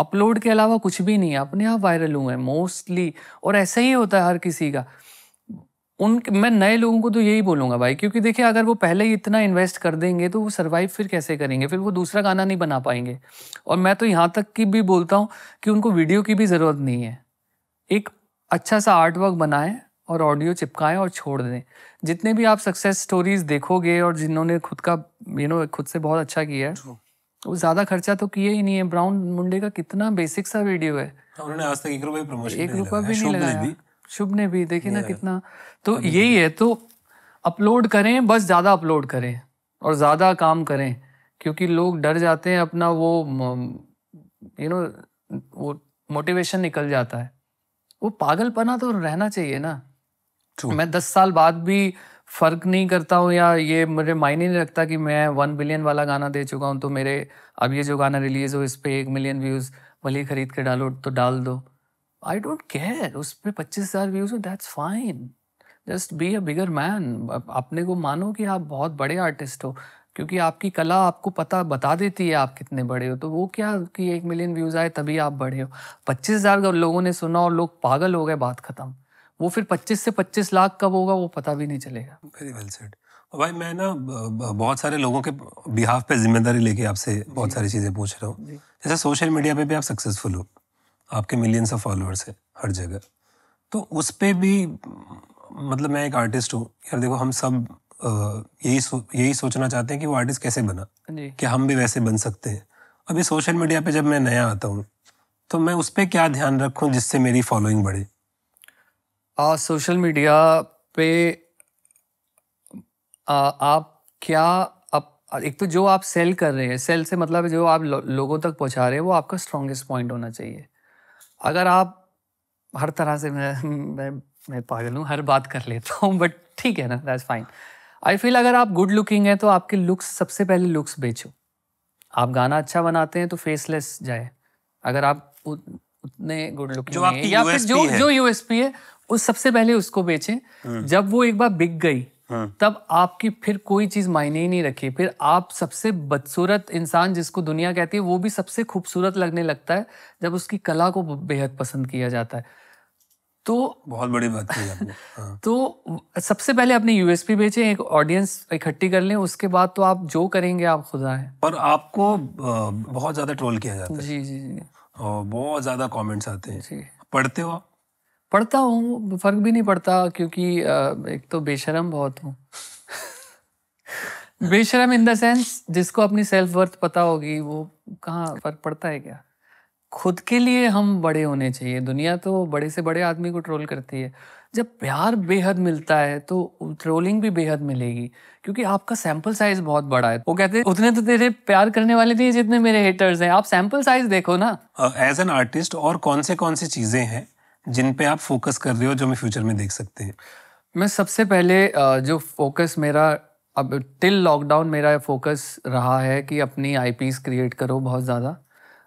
Speaker 1: upload के अलावा कुछ भी नहीं है अपने आप वायरल हुए हैं मोस्टली और ऐसा ही होता है हर किसी का उन मैं नए लोगों को तो यही बोलूंगा भाई क्योंकि देखिए अगर वो पहले ही इतना इन्वेस्ट कर देंगे तो वो सर्वाइव फिर कैसे करेंगे फिर वो दूसरा गाना नहीं बना पाएंगे और मैं तो यहाँ तक की भी बोलता हूँ कि उनको वीडियो की भी ज़रूरत नहीं है एक अच्छा सा आर्ट वर्क बनाएं और ऑडियो चिपकाएं और छोड़ दें जितने भी आप सक्सेस स्टोरीज देखोगे और जिन्होंने खुद का यू नो खुद से बहुत अच्छा किया है वो ज़्यादा खर्चा तो किया ही नहीं है ब्राउन मुंडे का कितना बेसिक सा वीडियो है
Speaker 2: हाँ, उन्होंने आज तक एक रुपये भी नहीं लगाया
Speaker 1: शुभ ने भी देखिए ना कितना तो mm-hmm. यही है तो अपलोड करें बस ज़्यादा अपलोड करें और ज़्यादा काम करें क्योंकि लोग डर जाते हैं अपना वो यू नो वो मोटिवेशन निकल जाता है वो पागलपना तो रहना चाहिए ना मैं दस साल बाद भी फर्क नहीं करता हूँ या ये मुझे मायने नहीं रखता कि मैं वन बिलियन वाला गाना दे चुका हूँ तो मेरे अब ये जो गाना रिलीज हो इस पर एक मिलियन व्यूज़ भले खरीद के डालो तो डाल दो आई डोंट केयर उस पर पच्चीस हज़ार व्यूज़ हो that's fine just be a bigger man अपने को मानो कि आप बहुत बड़े आर्टिस्ट हो क्योंकि आपकी कला आपको पता बता देती है आप कितने बड़े हो तो वो क्या कि एक मिलियन व्यूज़ आए तभी आप बड़े हो पच्चीस हज़ार लोगों ने सुना और लोग पागल हो गए बात ख़त्म वो फिर पच्चीस से पच्चीस लाख कब होगा वो पता भी नहीं चलेगा
Speaker 2: वेरी वेल सेड भाई मैं ना बहुत सारे लोगों के बिहाफ पे जिम्मेदारी लेके आपसे बहुत सारी चीज़ें पूछ रहा हूँ जैसे सोशल मीडिया पे भी आप सक्सेसफुल हो आपके मिलियंस ऑफ फॉलोअर्स है हर जगह तो उस पर भी मतलब मैं एक आर्टिस्ट हूँ यार देखो हम सब यही सो, यही सोचना चाहते हैं कि वो आर्टिस्ट कैसे बना कि हम भी वैसे बन सकते हैं अभी सोशल मीडिया पे जब मैं नया आता हूँ तो मैं उस पर क्या ध्यान रखूँ जिससे मेरी फॉलोइंग बढ़े
Speaker 1: आ, सोशल मीडिया पे आ, आप क्या आप एक तो जो आप सेल कर रहे हैं सेल से मतलब जो आप लो, लोगों तक पहुंचा रहे हैं वो आपका स्ट्रॉन्गेस्ट पॉइंट होना चाहिए अगर आप हर तरह से मैं मैं मैं पागल हूँ हर बात कर लेता हूँ बट ठीक है ना दैट्स फाइन आई फील अगर आप गुड लुकिंग हैं तो आपके लुक्स सबसे पहले लुक्स बेचो आप गाना अच्छा बनाते हैं तो फेसलेस जाए अगर आप उतने गुड लुकिंग हैं या फिर जो है। जो यूएसपी है उस सबसे पहले उसको बेचें हम्म। जब वो एक बार बिक गई हाँ। तब आपकी फिर कोई चीज मायने ही नहीं रखी फिर आप सबसे बदसूरत इंसान जिसको दुनिया कहती है वो भी सबसे खूबसूरत लगने लगता है जब उसकी कला को बेहद पसंद किया जाता है तो
Speaker 2: बहुत बड़ी बात है *laughs* हाँ।
Speaker 1: तो सबसे पहले अपने यूएसपी भेजे एक ऑडियंस इकट्ठी कर लें उसके बाद तो आप जो करेंगे आप खुदा है
Speaker 2: पर आपको बहुत ज्यादा ट्रोल किया जाता है जी जी जी और
Speaker 1: बहुत ज्यादा कमेंट्स आते हैं पढ़ते हो आप पढ़ता हूँ फर्क भी नहीं पड़ता क्योंकि एक तो बेशरम बहुत हूँ *laughs* बेशरम इन द सेंस जिसको अपनी सेल्फ वर्थ पता होगी वो कहाँ फर्क पड़ता है क्या खुद के लिए हम बड़े होने चाहिए दुनिया तो बड़े से बड़े आदमी को ट्रोल करती है जब प्यार बेहद मिलता है तो ट्रोलिंग भी बेहद मिलेगी क्योंकि आपका सैंपल साइज बहुत बड़ा है वो कहते हैं उतने तो तेरे प्यार करने वाले नहीं जितने मेरे हेटर्स हैं आप सैंपल साइज देखो ना
Speaker 2: एज एन आर्टिस्ट और कौन से कौन सी चीजें हैं जिन पे आप फोकस कर रहे हो जो हमें फ्यूचर में देख सकते हैं
Speaker 1: मैं सबसे पहले जो फोकस मेरा अब टिल लॉकडाउन मेरा फोकस रहा है कि अपनी आई क्रिएट करो बहुत ज़्यादा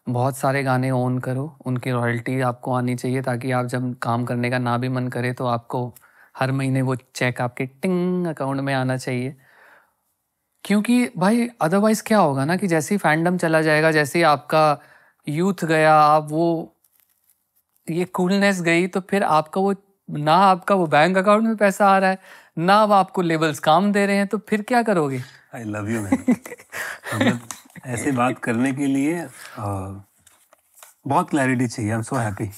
Speaker 1: बहुत सारे गाने ओन करो उनकी रॉयल्टी आपको आनी चाहिए ताकि आप जब काम करने का ना भी मन करे तो आपको हर महीने वो चेक आपके टिंग अकाउंट में आना चाहिए क्योंकि भाई अदरवाइज़ क्या होगा ना कि जैसे ही फैंडम चला जाएगा जैसे ही आपका यूथ गया आप वो ये कूलनेस गई तो फिर आपका वो ना आपका वो बैंक अकाउंट में पैसा आ रहा है ना वो आपको लेबल्स काम दे रहे हैं तो फिर क्या करोगे
Speaker 2: आई लव यू ऐसे बात करने के लिए आ, बहुत क्लैरिटी चाहिए आई एम सो हैप्पी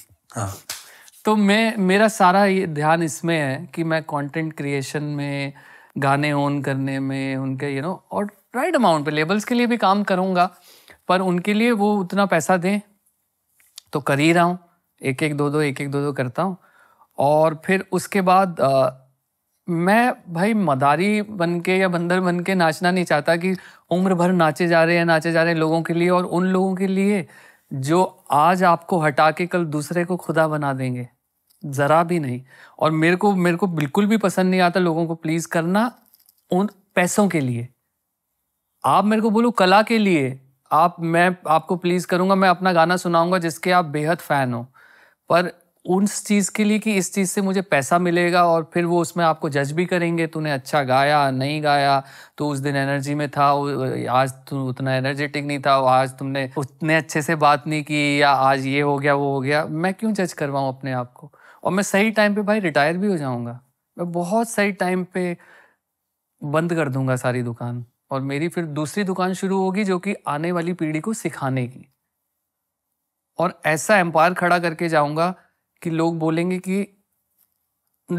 Speaker 1: तो मैं मेरा सारा ये ध्यान इसमें है कि मैं कंटेंट क्रिएशन में गाने ऑन करने में उनके यू you नो know, और राइट अमाउंट पे लेबल्स के लिए भी काम करूँगा पर उनके लिए वो उतना पैसा दें तो कर ही रहा हूँ एक एक दो दो एक एक दो दो करता हूँ और फिर उसके बाद आ, मैं भाई मदारी बन के या बंदर बन के नाचना नहीं चाहता कि उम्र भर नाचे जा रहे हैं नाचे जा रहे हैं लोगों के लिए और उन लोगों के लिए जो आज आपको हटा के कल दूसरे को खुदा बना देंगे ज़रा भी नहीं और मेरे को मेरे को बिल्कुल भी पसंद नहीं आता लोगों को प्लीज़ करना उन पैसों के लिए आप मेरे को बोलो कला के लिए आप मैं आपको प्लीज़ करूँगा मैं अपना गाना सुनाऊँगा जिसके आप बेहद फ़ैन हों पर उस चीज़ के लिए कि इस चीज़ से मुझे पैसा मिलेगा और फिर वो उसमें आपको जज भी करेंगे तूने अच्छा गाया नहीं गाया तो उस दिन एनर्जी में था आज तू उतना एनर्जेटिक नहीं था आज तुमने उतने अच्छे से बात नहीं की या आज ये हो गया वो हो गया मैं क्यों जज करवाऊँ अपने आप को और मैं सही टाइम पे भाई रिटायर भी हो जाऊँगा मैं बहुत सही टाइम पे बंद कर दूंगा सारी दुकान और मेरी फिर दूसरी दुकान शुरू होगी जो कि आने वाली पीढ़ी को सिखाने की और ऐसा एम्पायर खड़ा करके जाऊंगा कि लोग बोलेंगे कि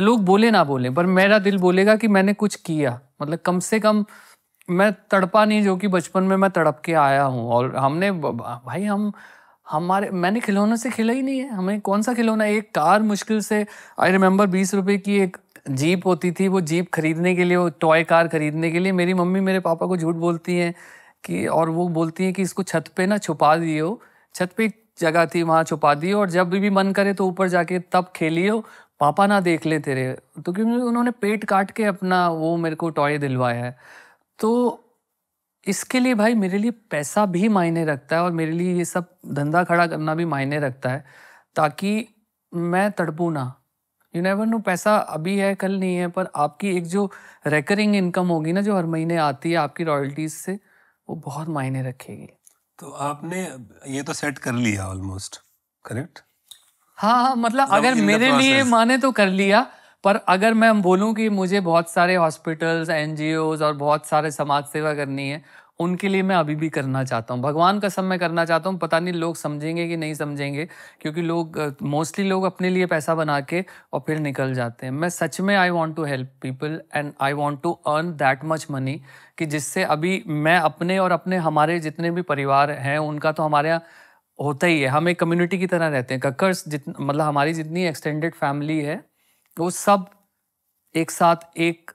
Speaker 1: लोग बोले ना बोले पर मेरा दिल बोलेगा कि मैंने कुछ किया मतलब कम से कम मैं तड़पा नहीं जो कि बचपन में मैं तड़प के आया हूँ और हमने भाई हम हमारे मैंने खिलौनों से खेला ही नहीं है हमें कौन सा खिलौना एक कार मुश्किल से आई रिमेम्बर बीस रुपए की एक जीप होती थी वो जीप खरीदने के लिए वो टॉय कार खरीदने के लिए मेरी मम्मी मेरे पापा को झूठ बोलती हैं कि और वो बोलती हैं कि इसको छत पे ना छुपा दियो छत पे एक जगह थी वहाँ छुपा दी और जब भी मन करे तो ऊपर जाके तब खेलियो पापा ना देख ले तेरे तो क्योंकि उन्होंने पेट काट के अपना वो मेरे को टॉय दिलवाया है तो इसके लिए भाई मेरे लिए पैसा भी मायने रखता है और मेरे लिए ये सब धंधा खड़ा करना भी मायने रखता है ताकि मैं तड़पू ना यू नेवर नो पैसा अभी है कल नहीं है पर आपकी एक जो रेकरिंग इनकम होगी ना जो हर महीने आती है आपकी रॉयल्टीज से वो बहुत मायने रखेगी
Speaker 2: तो आपने ये तो सेट कर लिया ऑलमोस्ट करेक्ट
Speaker 1: हाँ हाँ मतलब अगर मेरे लिए माने तो कर लिया पर अगर मैं बोलूं कि मुझे बहुत सारे हॉस्पिटल्स एन और बहुत सारे समाज सेवा करनी है उनके लिए मैं अभी भी करना चाहता हूँ भगवान का सब मैं करना चाहता हूँ पता नहीं लोग समझेंगे कि नहीं समझेंगे क्योंकि लोग मोस्टली लोग अपने लिए पैसा बना के और फिर निकल जाते हैं मैं सच में I want to help people and I want to earn that much money कि जिससे अभी मैं अपने और अपने हमारे जितने भी परिवार हैं उनका तो हमारे यहाँ होता ही है हम एक कम्युनिटी की तरह रहते हैं कक्कर्स जित मतलब हमारी जितनी एक्सटेंडेड फैमिली है वो सब एक साथ एक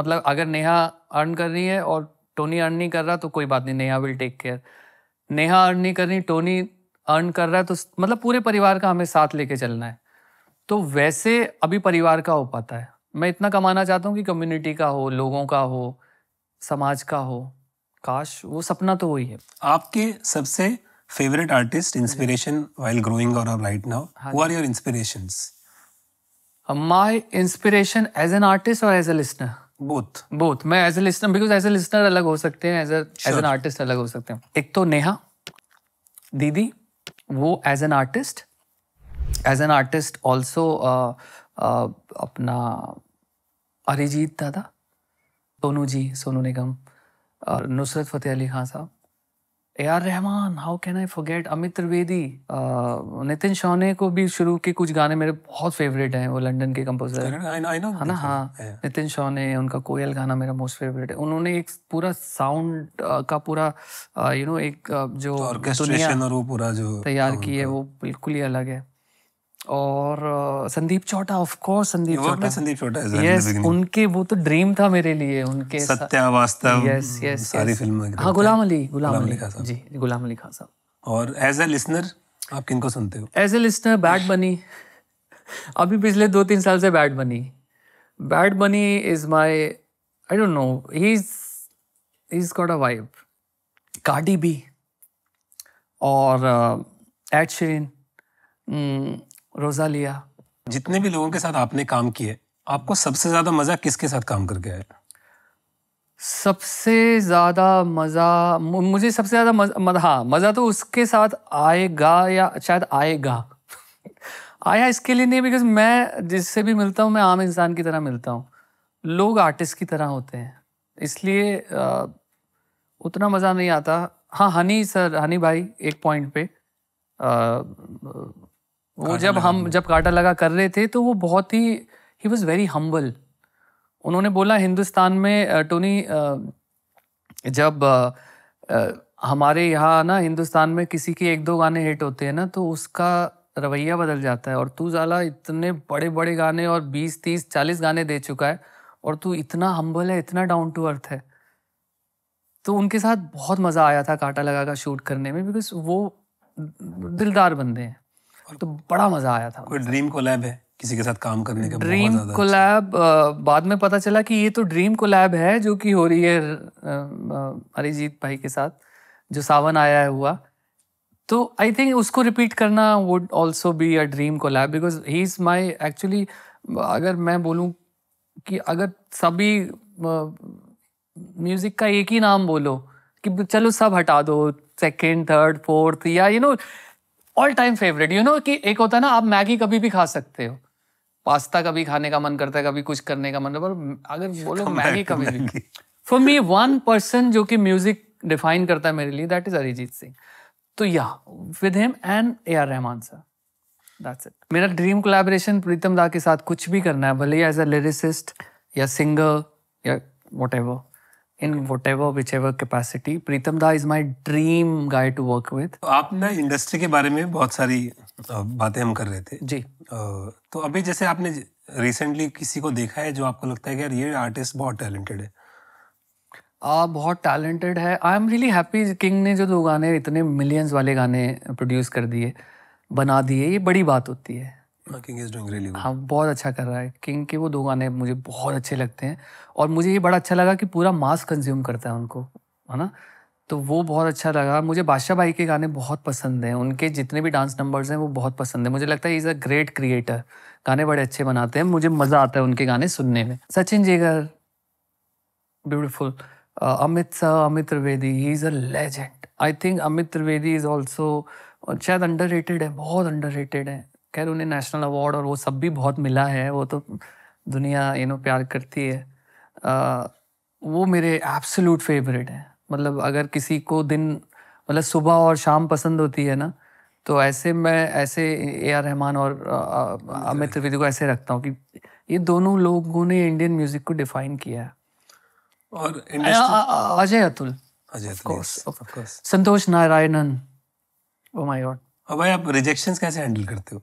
Speaker 1: मतलब अगर नेहा अर्न कर रही है और टोनी अर्न नहीं कर रहा तो कोई बात नहीं Neha will take care Neha earn नहीं कर रही टोनी अर्न कर रहा है तो मतलब पूरे परिवार का हमें साथ लेके चलना है तो वैसे अभी परिवार का हो पाता है मैं इतना कमाना चाहता हूँ कि कम्युनिटी का हो लोगों का हो समाज का हो काश वो सपना तो वही है
Speaker 2: आपके सबसे favourite artist inspiration while growing और right now who are your inspirations
Speaker 1: my inspiration as an artist और as a listener both both मैं as a listener because as a listener अलग हो सकते हैं एज एज एन आर्टिस्ट अलग हो सकते हैं एक तो नेहा दीदी वो as an artist as an artist also अपना अरिजीत दादा सोनू जी सोनू निगम और नुसरत फतेह Ali Khan Sahab A R Rahman how can I forget Amit Trivedi Nitin Sawhney को भी शुरू के कुछ गाने मेरे बहुत फेवरेट हैं वो लंदन के कंपोजर है हाँ ना हाँ नितिन शौने उनका कोयल गाना मेरा मोस्ट फेवरेट है उन्होंने एक पूरा साउंड uh, का पूरा यू uh, नो एक uh, जो तो और वो
Speaker 2: पूरा जो तैयार
Speaker 1: की है वो बिल्कुल ही अलग है और Sandeep Chowta of course Sandeep Chowta Sandeep Chowta yes yes, उनके वो तो ड्रीम था मेरे लिए उनके सत्या वास्तव यस यस सारी फिल्में हाँ गुलाम अली गुलाम अली खान साहब जी गुलाम अली खान साहब
Speaker 2: और एज ए लिसनर आप किनको सुनते हो
Speaker 1: एज ए लिसनर बैड बनी अभी पिछले दो तीन साल से bad Bunny Bad Bunny is my I don't know he is he is got a vibe Cardi B और एड शेन रोजा लिया
Speaker 2: जितने भी लोगों के साथ आपने काम किए आपको सबसे ज्यादा मजा किसके साथ काम करके आया
Speaker 1: सबसे ज़्यादा मज़ा मुझे सबसे ज़्यादा मज़ा हाँ मज़ा तो उसके साथ आएगा या शायद आएगा *laughs* आया इसके लिए नहीं बिकॉज मैं जिससे भी मिलता हूँ मैं आम इंसान की तरह मिलता हूँ लोग आर्टिस्ट की तरह होते हैं इसलिए आ, उतना मज़ा नहीं आता हाँ हनी सर हनी भाई एक पॉइंट पे आ, वो जब हम जब काटा लगा कर रहे थे तो वो बहुत ही ही वॉज वेरी हम्बल उन्होंने बोला हिंदुस्तान में टोनी जब हमारे यहाँ ना हिंदुस्तान में किसी के एक दो गाने हिट होते हैं ना तो उसका रवैया बदल जाता है और तू ज़ाला इतने बड़े बड़े गाने और बीस तीस चालीस गाने दे चुका है और तू इतना हम्बल है इतना डाउन टू अर्थ है तो उनके साथ बहुत मज़ा आया था काटा लगा का शूट करने में बिकॉज वो दिलदार बंदे हैं और तो बड़ा मजा आया था
Speaker 2: कोई ड्रीम कोलैब है किसी के साथ काम करने का ड्रीम अच्छा।
Speaker 1: कोलैब बाद में पता चला कि ये तो ड्रीम कोलैब है जो कि हो रही है अरिजीत भाई के साथ जो सावन आया है हुआ तो आई थिंक उसको रिपीट करना would also be a dream collab because he is my actually अगर मैं बोलूँ कि अगर सभी म्यूज़िक का एक ही नाम बोलो कि चलो सब हटा दो सेकेंड थर्ड फोर्थ या you know all time favourite you know कि एक होता है ना आप मैगी कभी भी खा सकते हो पास्ता कभी खाने का मन करता है कभी कुछ करने का मन पर अगर बोलो तो मैगी कभी भी फॉर मी वन पर्सन जो कि म्यूजिक डिफाइन करता है मेरे लिए दैट इज अरिजीत सिंह तो yeah with him and A R Rahman sir that's it मेरा ड्रीम कोलेबोरेशन प्रीतम दा के साथ कुछ भी करना है भले एज अ लिरिसिस्ट या सिंगर या whatever in whatever whichever capacity Pritam da is my dream guy to work with
Speaker 2: आप ना इंडस्ट्री के बारे में बहुत सारी बातें हम कर रहे थे जी तो अभी जैसे आपने रिसेंटली किसी को देखा है जो आपको लगता है कि यार ये आर्टिस्ट बहुत टैलेंटेड है
Speaker 1: आ, बहुत टैलेंटेड है I am really happy King ने जो दो गाने इतने मिलियंस वाले गाने प्रोड्यूस कर दिए बना दिए ये बड़ी बात होती है हाँ, हाँ बहुत अच्छा कर रहा है किंग के वो दो गाने मुझे बहुत अच्छे लगते हैं और मुझे ये बड़ा अच्छा लगा कि पूरा मास कंज्यूम करता है उनको है ना तो वो बहुत अच्छा लगा मुझे बादशाह भाई के गाने बहुत पसंद हैं उनके जितने भी डांस नंबर्स हैं वो बहुत पसंद है मुझे लगता है इज़ अ ग्रेट क्रिएटर गाने बड़े अच्छे बनाते हैं मुझे मज़ा आता है उनके गाने सुनने में सचिन जेगर ब्यूटिफुल uh, अमित सा Amit Trivedi he is a legend I think Amit Trivedi is also शायद अंडर रेटेड है बहुत अंडर रेटेड है खैर उन्हें नेशनल अवार्ड और वो सब भी बहुत मिला है वो तो दुनिया यू नो प्यार करती है आ, वो मेरे एब्सोलूट फेवरेट हैं मतलब अगर किसी को दिन मतलब सुबह और शाम पसंद होती है ना तो ऐसे मैं ऐसे ए आर रहमान और अमित त्रिवेदी को ऐसे रखता हूँ कि ये दोनों लोगों ने इंडियन म्यूजिक को डिफाइन किया है
Speaker 2: और Ajay
Speaker 1: Atul Santosh Narayanan oh my god
Speaker 2: अब भाई आप रिजेक्शंस कैसे हैंडल करते हो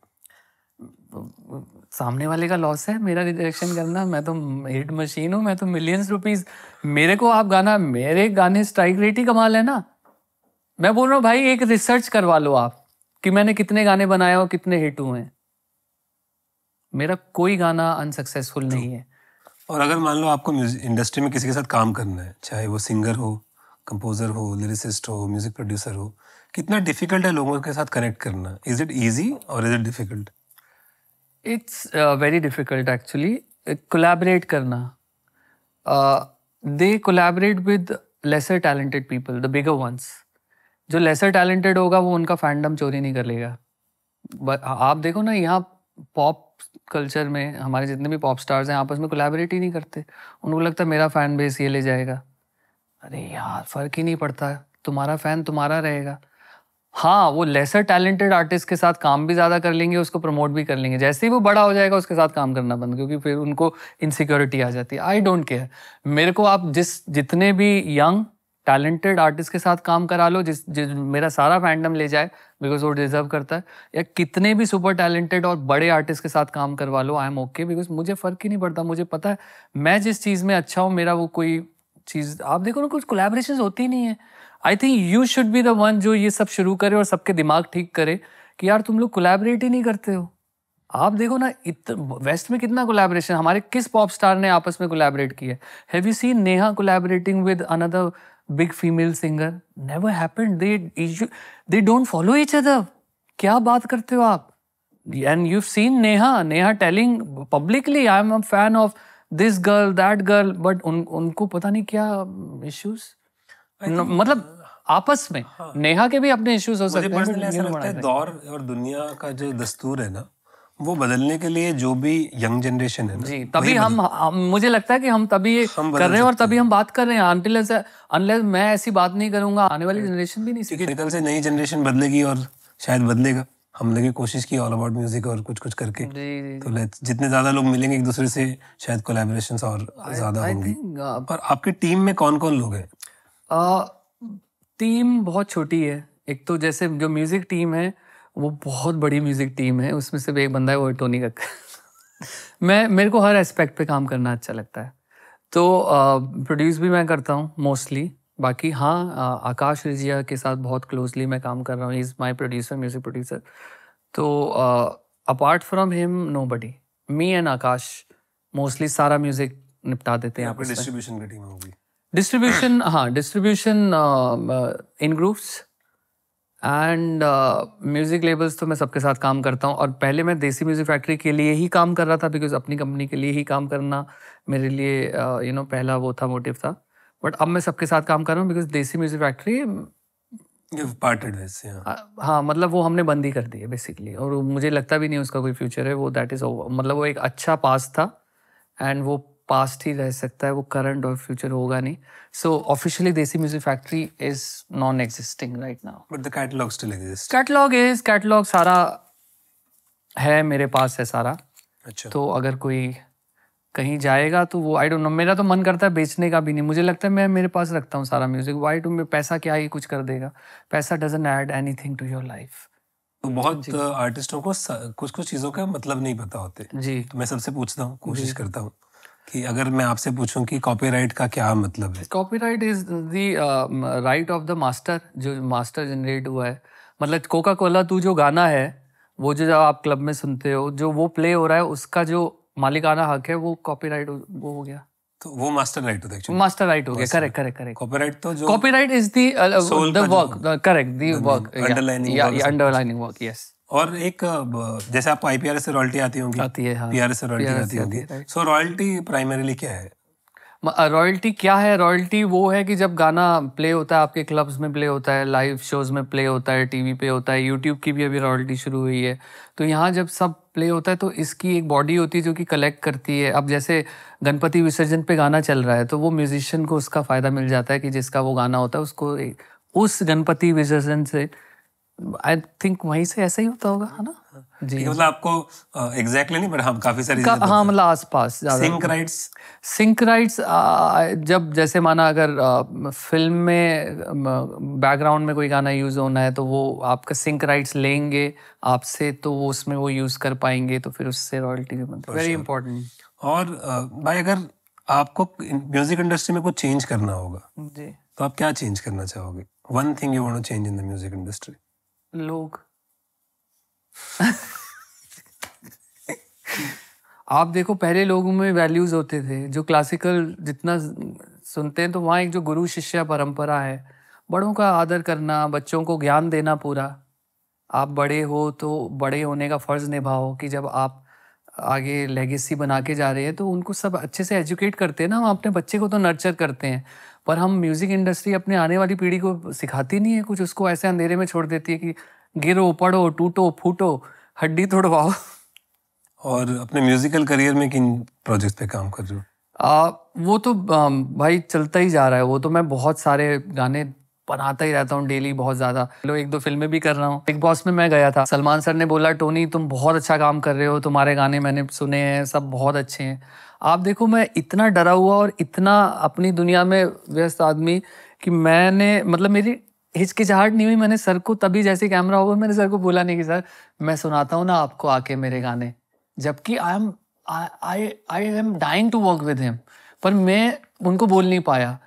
Speaker 1: सामने वाले का लॉस है मेरा रिजेक्शन करना मैं तो हिट मशीन हूँ मैं तो मिलियंस रुपीज मेरे को आप गाना मेरे गाने स्ट्राइक रेट ही कमाल है ना मैं बोल रहा हूँ भाई एक रिसर्च करवा लो आप कि मैंने कितने गाने बनाए और कितने हिट हुए हैं मेरा कोई गाना अनसक्सेसफुल तो नहीं है
Speaker 2: और अगर मान लो आपको इंडस्ट्री में किसी के साथ काम करना है चाहे वो सिंगर हो कंपोजर हो लिरिसिस्ट हो म्यूजिक प्रोड्यूसर हो कितना डिफिकल्ट है लोगों के साथ कनेक्ट करना इज इट ईजी और is it difficult
Speaker 1: it's very difficult actually collaborate करना they collaborate with lesser talented people the bigger ones जो लेसर टैलेंटेड होगा वो उनका फैंडम चोरी नहीं कर लेगा आप देखो ना यहाँ पॉप कल्चर में हमारे जितने भी पॉप स्टार्स हैं आपस में कोलैबोरेट ही नहीं करते उनको लगता है मेरा फ़ैन बेस ये ले जाएगा अरे यार फ़र्क ही नहीं पड़ता तुम्हारा फ़ैन तुम्हारा रहेगा हाँ वो लेसर टैलेंटेड आर्टिस्ट के साथ काम भी ज़्यादा कर लेंगे उसको प्रमोट भी कर लेंगे जैसे ही वो बड़ा हो जाएगा उसके साथ काम करना बंद क्योंकि फिर उनको इनसिक्योरिटी आ जाती है आई डोंट केयर मेरे को आप जिस जितने भी यंग टैलेंटेड आर्टिस्ट के साथ काम करा लो जिस, जिस मेरा सारा फैंडम ले जाए बिकॉज वो डिजर्व करता है या कितने भी सुपर टैलेंटेड और बड़े आर्टिस्ट के साथ काम करवा लो आई एम ओके बिकॉज मुझे फ़र्क ही नहीं पड़ता मुझे पता है मैं जिस चीज़ में अच्छा हूँ मेरा वो कोई चीज़ आप देखो ना कुछ कोलेब्रेशन होती नहीं है I think you should be the one जो ये सब शुरू करे और सबके दिमाग ठीक करे कि यार तुम लोग कोलेबरेट ही नहीं करते हो आप देखो ना इत वेस्ट में कितना कोलेबरेशन हमारे किस पॉप स्टार ने आपस में कोलेबरेट किया है have you seen Neha collaborating with another big female singer never happened they they don't follow each other क्या बात करते हो आप and you seen Neha Neha telling publicly I am a fan of this girl that girl but उन उनको पता नहीं क्या इश्यूज़ मतलब आपस में हाँ। नेहा के भी अपने इश्यूज हो सकते हैं दौर
Speaker 2: और दुनिया का जो दस्तूर है ना वो बदलने के लिए जो भी यंग जनरेशन है ना जी तभी हम,
Speaker 1: हम मुझे लगता है कि हम तभी ये कर रहे हैं और तभी हम बात कर रहे हैं अनलेस अनलेस मैं ऐसी बात नहीं करूंगा आने वाली जनरेशन भी नहीं
Speaker 2: क्योंकि से नई जनरेशन बदलेगी और शायद बदलेगा हम लगे कोशिश की ऑल अबाउट म्यूजिक और कुछ कुछ करके जी, जी, तो लेट्स जितने ज्यादा लोग मिलेंगे एक दूसरे से शायद कोलेबोरेशन और ज्यादा होंगी uh, पर आपकी टीम में कौन कौन लोग
Speaker 1: हैं आ, टीम बहुत छोटी है एक तो जैसे जो म्यूज़िक टीम है वो बहुत बड़ी म्यूज़िक टीम है उसमें सिर्फ एक बंदा है वो टोनी कक्कर *laughs* मैं मेरे को हर एस्पेक्ट पे काम करना अच्छा लगता है तो प्रोड्यूस भी मैं करता हूँ मोस्टली बाकी हाँ आकाश रिजिया के साथ बहुत क्लोजली मैं काम कर रहा हूँ is my producer music producer तो apart from him nobody me and Akash mostly सारा म्यूज़िक निपटा देते हैं डिस्ट्रीब्यूशन की टीम होगी डिस्ट्रीब्यूशन हाँ distribution in groups and music labels तो मैं सबके साथ काम करता हूँ और पहले मैं देसी म्यूज़िक फैक्ट्री के लिए ही काम कर रहा था बिकॉज अपनी कंपनी के लिए ही काम करना मेरे लिए you uh, know you know, पहला वो था मोटिव था बट अब मैं सबके साथ काम कर रहा हूँ बिकॉज देसी म्यूज़िक फैक्ट्री um,
Speaker 2: uh,
Speaker 1: हाँ मतलब वो हमने बंद ही कर दी है बेसिकली और मुझे लगता भी नहीं उसका कोई फ्यूचर है वो दैट इज़ मतलब वो एक अच्छा पास था एंड वो पास्ट ही रह सकता है वो करंट और फ्यूचर होगा नहीं so officially Desi Music Factory is non existing right now but the catalogue still exist catalogue is catalogue सारा है मेरे पास है सारा अच्छा तो अगर कोई कहीं जाएगा तो वो आई डोंट नो मेरा तो मन करता है बेचने का भी नहीं मुझे लगता है मैं मेरे पास रखता हूँ सारा म्यूजिक वाई टू मैं पैसा क्या ही कुछ कर देगा पैसा doesn't add anything to your life
Speaker 2: तो बहुत आर्टिस्टों को कुछ कुछ चीज़ों का मतलब नहीं पता होते जी तो मैं सबसे पूछता हूँ कोशिश करता हूँ कि अगर मैं आपसे पूछूं कि कॉपीराइट का क्या मतलब है
Speaker 1: copyright is the right of the master जो मास्टर जनरेट हुआ है मतलब कोका कोला तू जो गाना है वो जो जब आप क्लब में सुनते हो जो वो प्ले हो रहा है उसका जो मालिकाना हक है वो कॉपीराइट वो हो गया तो वो मास्टर राइट होता है मास्टर राइट हो गया करेक्ट करेक्ट करेक्ट कॉपीराइट तो जो copyright is the work correct the work underlining work yes और एक
Speaker 2: जैसे आपको आईपीआर से रॉयल्टी आती होगी आती है हाँ। पीआर से रॉयल्टी आती होगी सो रॉयल्टी प्राइमरीली
Speaker 1: क्या है रॉयल्टी क्या है रॉयल्टी वो है कि जब गाना प्ले होता है आपके क्लब्स में प्ले होता है लाइव शोज में प्ले होता है टीवी पे होता है यूट्यूब की भी अभी रॉयल्टी शुरू हुई है तो यहाँ जब सब प्ले होता है तो इसकी एक बॉडी होती है जो कि कलेक्ट करती है अब जैसे गणपति विसर्जन पे गाना चल रहा है तो वो म्यूजिशियन को उसका फ़ायदा मिल जाता है कि जिसका वो गाना होता है उसको उस गणपति विसर्जन से आई थिंक वहीं से ऐसा ही होता होगा है ना
Speaker 2: हाँ। जी मतलब आपको एग्जैक्टली नहीं बट हम हाँ, काफी सारी का, हाँ
Speaker 1: मतलब आसपास सिंक राइट्स सिंक राइट्स जब जैसे माना अगर फिल्म में बैकग्राउंड में कोई गाना यूज होना है तो वो आपका सिंक राइट्स लेंगे आपसे तो वो उसमें वो यूज कर पाएंगे तो फिर उससे रॉयल्टी भी बनती वेरी
Speaker 2: इंपॉर्टेंट और भाई अगर आपको म्यूजिक इंडस्ट्री में कुछ चेंज करना होगा जी तो आप क्या चेंज करना चाहोगे one thing you want to change in the music industry
Speaker 1: लोग आप देखो पहले लोगों में वैल्यूज होते थे जो क्लासिकल जितना सुनते हैं तो वहाँ एक जो गुरु शिष्य परंपरा है बड़ों का आदर करना बच्चों को ज्ञान देना पूरा आप बड़े हो तो बड़े होने का फ़र्ज़ निभाओ कि जब आप आगे लेगेसी बना के जा रहे हैं तो उनको सब अच्छे से एजुकेट करते हैं ना हम अपने बच्चे को तो नर्चर करते हैं पर हम म्यूज़िक इंडस्ट्री अपने आने वाली पीढ़ी को सिखाती नहीं है कुछ उसको ऐसे अंधेरे में छोड़ देती है कि गिरो पढ़ो टूटो फूटो हड्डी तोड़वाओ
Speaker 2: और अपने म्यूजिकल करियर में किन प्रोजेक्ट पे काम कर रहे
Speaker 1: हो वो तो भाई चलता ही जा रहा है वो तो मैं बहुत सारे गाने बनाता ही रहता हूँ डेली बहुत ज़्यादा एक दो फिल्में भी कर रहा हूँ बिग बॉस में मैं गया था सलमान सर ने बोला टोनी तुम बहुत अच्छा काम कर रहे हो तुम्हारे गाने मैंने सुने हैं सब बहुत अच्छे हैं आप देखो मैं इतना डरा हुआ और इतना अपनी दुनिया में व्यस्त आदमी कि मैंने मतलब मेरी हिचकिचाहट नहीं हुई मैंने सर को तभी जैसे कैमरा हुआ मैंने सर को बोला नहीं कि सर मैं सुनाता हूँ ना आपको आके मेरे गाने जबकि I am I I am dying to work with him पर मैं उनको बोल नहीं पाया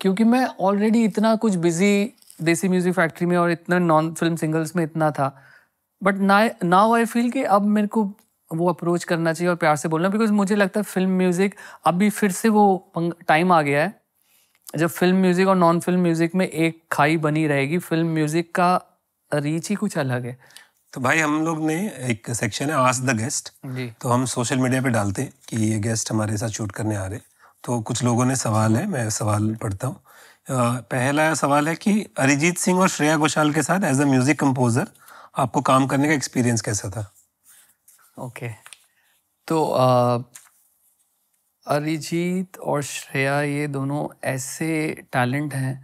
Speaker 1: क्योंकि मैं ऑलरेडी इतना कुछ बिजी देसी म्यूज़िक फैक्ट्री में और इतना नॉन फिल्म सिंगल्स में इतना था बट ना नाउ आई फील कि अब मेरे को वो अप्रोच करना चाहिए और प्यार से बोलना बिकॉज मुझे लगता है फिल्म म्यूज़िक अभी फिर से वो टाइम आ गया है जब फिल्म म्यूज़िक और नॉन फिल्म म्यूज़िक में एक खाई बनी रहेगी फिल्म म्यूज़िक का रीच ही कुछ अलग है तो भाई हम लोग ने
Speaker 2: एक सेक्शन है आज द गेस्ट तो हम सोशल मीडिया पे डालते हैं कि ये गेस्ट हमारे साथ शूट करने आ रहे तो कुछ लोगों ने सवाल है मैं सवाल पढ़ता हूँ पहला सवाल है कि अरिजीत सिंह और श्रेया घोषाल के साथ एज अ म्यूज़िक कंपोज़र आपको काम करने का एक्सपीरियंस कैसा
Speaker 1: था ओके तो अरिजीत और श्रेया ये दोनों ऐसे टैलेंट हैं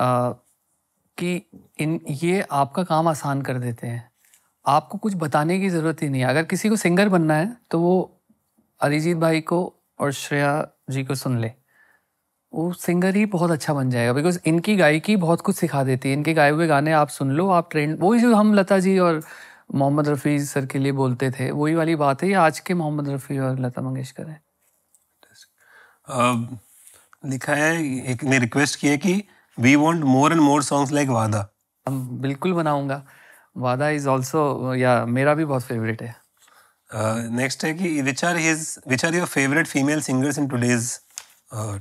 Speaker 1: कि इन ये आपका काम आसान कर देते हैं आपको कुछ बताने की ज़रूरत ही नहीं है अगर किसी को सिंगर बनना है तो वो अरिजीत भाई को और श्रेया जी को सुन ले वो सिंगर ही बहुत अच्छा बन जाएगा बिकॉज इनकी गायकी बहुत कुछ सिखा देती है इनके गाए हुए गाने आप सुन लो आप ट्रेंड वही जो हम लता जी और मोहम्मद रफ़ी सर के लिए बोलते थे वही वाली बात है ये आज के मोहम्मद रफ़ी और लता मंगेशकर है
Speaker 2: लिखा है एक ने रिक्वेस्ट किया कि we want more and more
Speaker 1: songs like वादा हम बिल्कुल बनाऊंगा वादा इज आल्सो या मेरा भी बहुत फेवरेट है
Speaker 2: नेक्स्ट uh, है कि which are his which are your favourite female singers in today's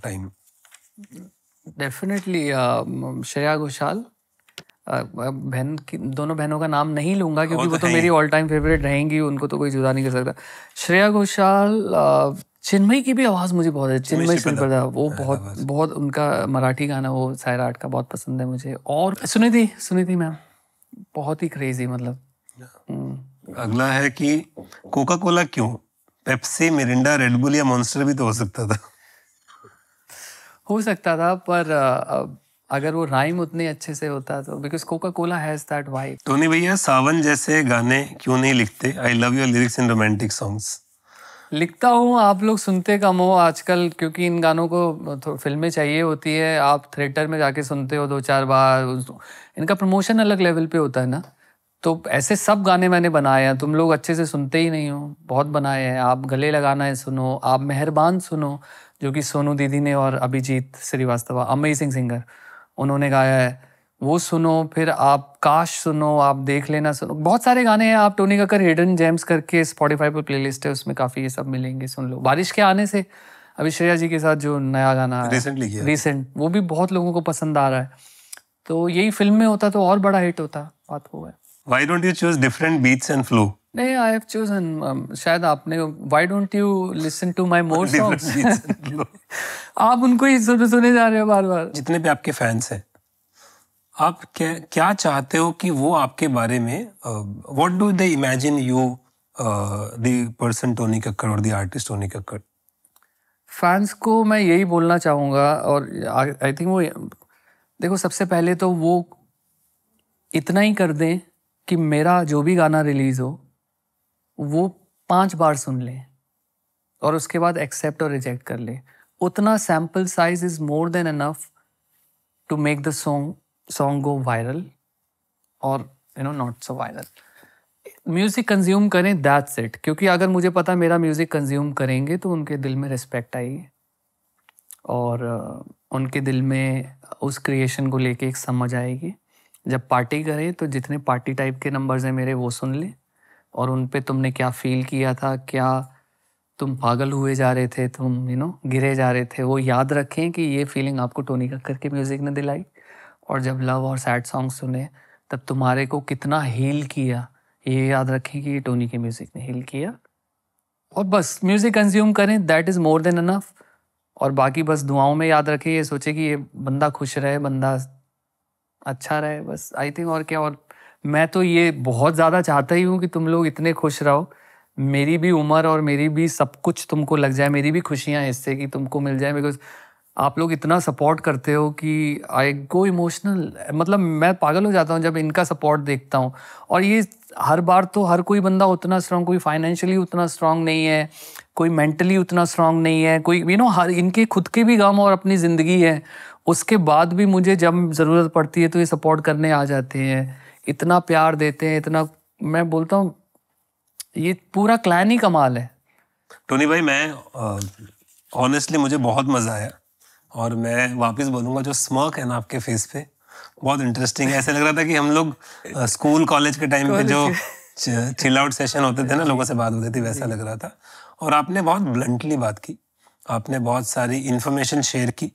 Speaker 2: time
Speaker 1: definitely Shreya Ghoshal बहन दोनों बहनों का नाम नहीं लूंगा क्योंकि वो तो मेरी ऑल टाइम फेवरेट रहेंगी उनको तो कोई जुदा नहीं कर सकता श्रेया घोषाल चिन्मई की भी आवाज़ मुझे बहुत है चिन्मई सुन पड़ता वो बहुत बहुत उनका मराठी गाना वो आर्ट का बहुत पसंद है मुझे और सुनी थी सुनी थी मैम बहुत ही क्रेजी मतलब हम्म।
Speaker 2: अगला है कि कोका कोला क्यों पेप्सी मिरिंडा रेडबुल या मॉन्स्टर भी तो हो सकता
Speaker 1: था हो सकता था पर अगर वो राइम उतने अच्छे से होता तो because Coca Cola has that vibe
Speaker 2: Tony भैया सावन जैसे गाने क्यों नहीं लिखते I love your lyrics in romantic songs
Speaker 1: लिखता हूँ आप लोग सुनते कम हो आजकल क्योंकि इन गानों को फिल्में चाहिए होती है आप थिएटर में जाके सुनते हो दो चार बार इनका प्रमोशन अलग लेवल पे होता है ना तो ऐसे सब गाने मैंने बनाए हैं तुम लोग अच्छे से सुनते ही नहीं हो बहुत बनाए हैं आप गले लगाना है सुनो आप मेहरबान सुनो जो कि सोनू दीदी ने और अभिजीत श्रीवास्तव अमेजिंग सिंगर उन्होंने गाया है वो सुनो फिर आप काश सुनो आप देख लेना सुनो बहुत सारे गाने हैं आप टोनी कक्कर हिडन जेम्स करके स्पॉटीफाई पर प्लेलिस्ट है उसमें काफ़ी ये सब मिलेंगे सुन लो बारिश के आने से अभी श्रेया जी के साथ जो नया गाना है रिसेंट वो भी बहुत लोगों को पसंद आ रहा है तो यही फिल्म में होता तो और बड़ा हिट होता बात वो है
Speaker 2: why don't you choose different beats and flow
Speaker 1: नहीं आई हैव चोजन शायद आपने why don't you listen to my more songs आप उनको ही सुन सुने जा रहे हो बार बार जितने भी आपके फैंस हैं
Speaker 2: आप क्या क्या चाहते हो कि वो आपके बारे में what do they imagine you the person Tony Kakkar और the artist Tony Kakkar
Speaker 1: fans को मैं यही बोलना चाहूँगा और आई थिंक वो देखो सबसे पहले तो वो इतना ही कर दें कि मेरा जो भी गाना रिलीज़ हो वो पांच बार सुन लें और उसके बाद एक्सेप्ट और रिजेक्ट कर ले उतना sample size is more than enough to make the song song go viral और you know not so viral music consume करें दैट्स इट क्योंकि अगर मुझे पता मेरा म्यूज़िक कंज्यूम करेंगे तो उनके दिल में रिस्पेक्ट आएगी और उनके दिल में उस क्रिएशन को लेके एक समझ आएगी जब पार्टी करें तो जितने पार्टी टाइप के नंबर्स हैं मेरे वो सुन लें और उन पे तुमने क्या फील किया था क्या तुम पागल हुए जा रहे थे तुम यू नो गिरे जा रहे थे वो याद रखें कि ये फीलिंग आपको टोनी कक्कर के म्यूज़िक ने दिलाई और जब लव और सैड सॉन्ग सुने तब तुम्हारे को कितना हील किया ये याद रखें कि ये टोनी के म्यूज़िक ने हील किया और बस म्यूज़िक कंज्यूम करें that is more than enough और बाकी बस दुआओं में याद रखें ये सोचे कि ये बंदा खुश रहे बंदा अच्छा रहे बस आई थिंक और क्या और मैं तो ये बहुत ज़्यादा चाहता ही हूँ कि तुम लोग इतने खुश रहो मेरी भी उम्र और मेरी भी सब कुछ तुमको लग जाए मेरी भी खुशियाँ इससे कि तुमको मिल जाए बिकॉज आप लोग इतना सपोर्ट करते हो कि आई गो इमोशनल मतलब मैं पागल हो जाता हूँ जब इनका सपोर्ट देखता हूँ और ये हर बार तो हर कोई बंदा उतना स्ट्रांग कोई फाइनेंशियली उतना स्ट्रांग नहीं है कोई मेंटली उतना स्ट्रांग नहीं है कोई यू नो हर इनके खुद के भी गम और अपनी ज़िंदगी है उसके बाद भी मुझे जब ज़रूरत पड़ती है तो ये सपोर्ट करने आ जाते हैं इतना प्यार देते हैं इतना मैं बोलता हूँ ये पूरा क्लैन ही कमाल है
Speaker 2: टोनी भाई मैं ऑनेस्टली मुझे बहुत मज़ा आया और मैं वापस बोलूँगा जो स्मर्क है ना आपके फेस पे बहुत इंटरेस्टिंग है ऐसा लग रहा था कि हम लोग स्कूल कॉलेज के टाइम पे जो चिल आउट सेशन होते थे ना लोगों से बात होती थी वैसा लग रहा था और आपने बहुत ब्लंटली बात की आपने बहुत सारी इन्फॉर्मेशन शेयर की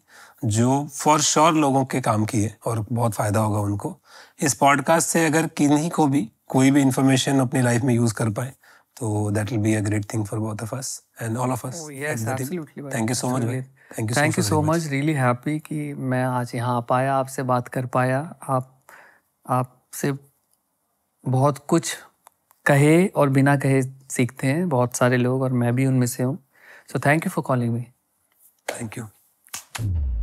Speaker 2: जो फॉर श्योर लोगों के काम की है और बहुत फ़ायदा होगा उनको इस पॉडकास्ट से अगर किन्हीं को भी कोई भी इंफॉर्मेशन अपनी लाइफ में यूज कर पाए तो that will be a great thing for both of us and all of us thank you so much thank you thank you so
Speaker 1: much really happy कि मैं आज यहाँ आ पाया आपसे बात कर पाया आप आपसे बहुत कुछ कहे और बिना कहे सीखते हैं बहुत सारे लोग और मैं भी उनमें से हूँ so thank you for calling me thank you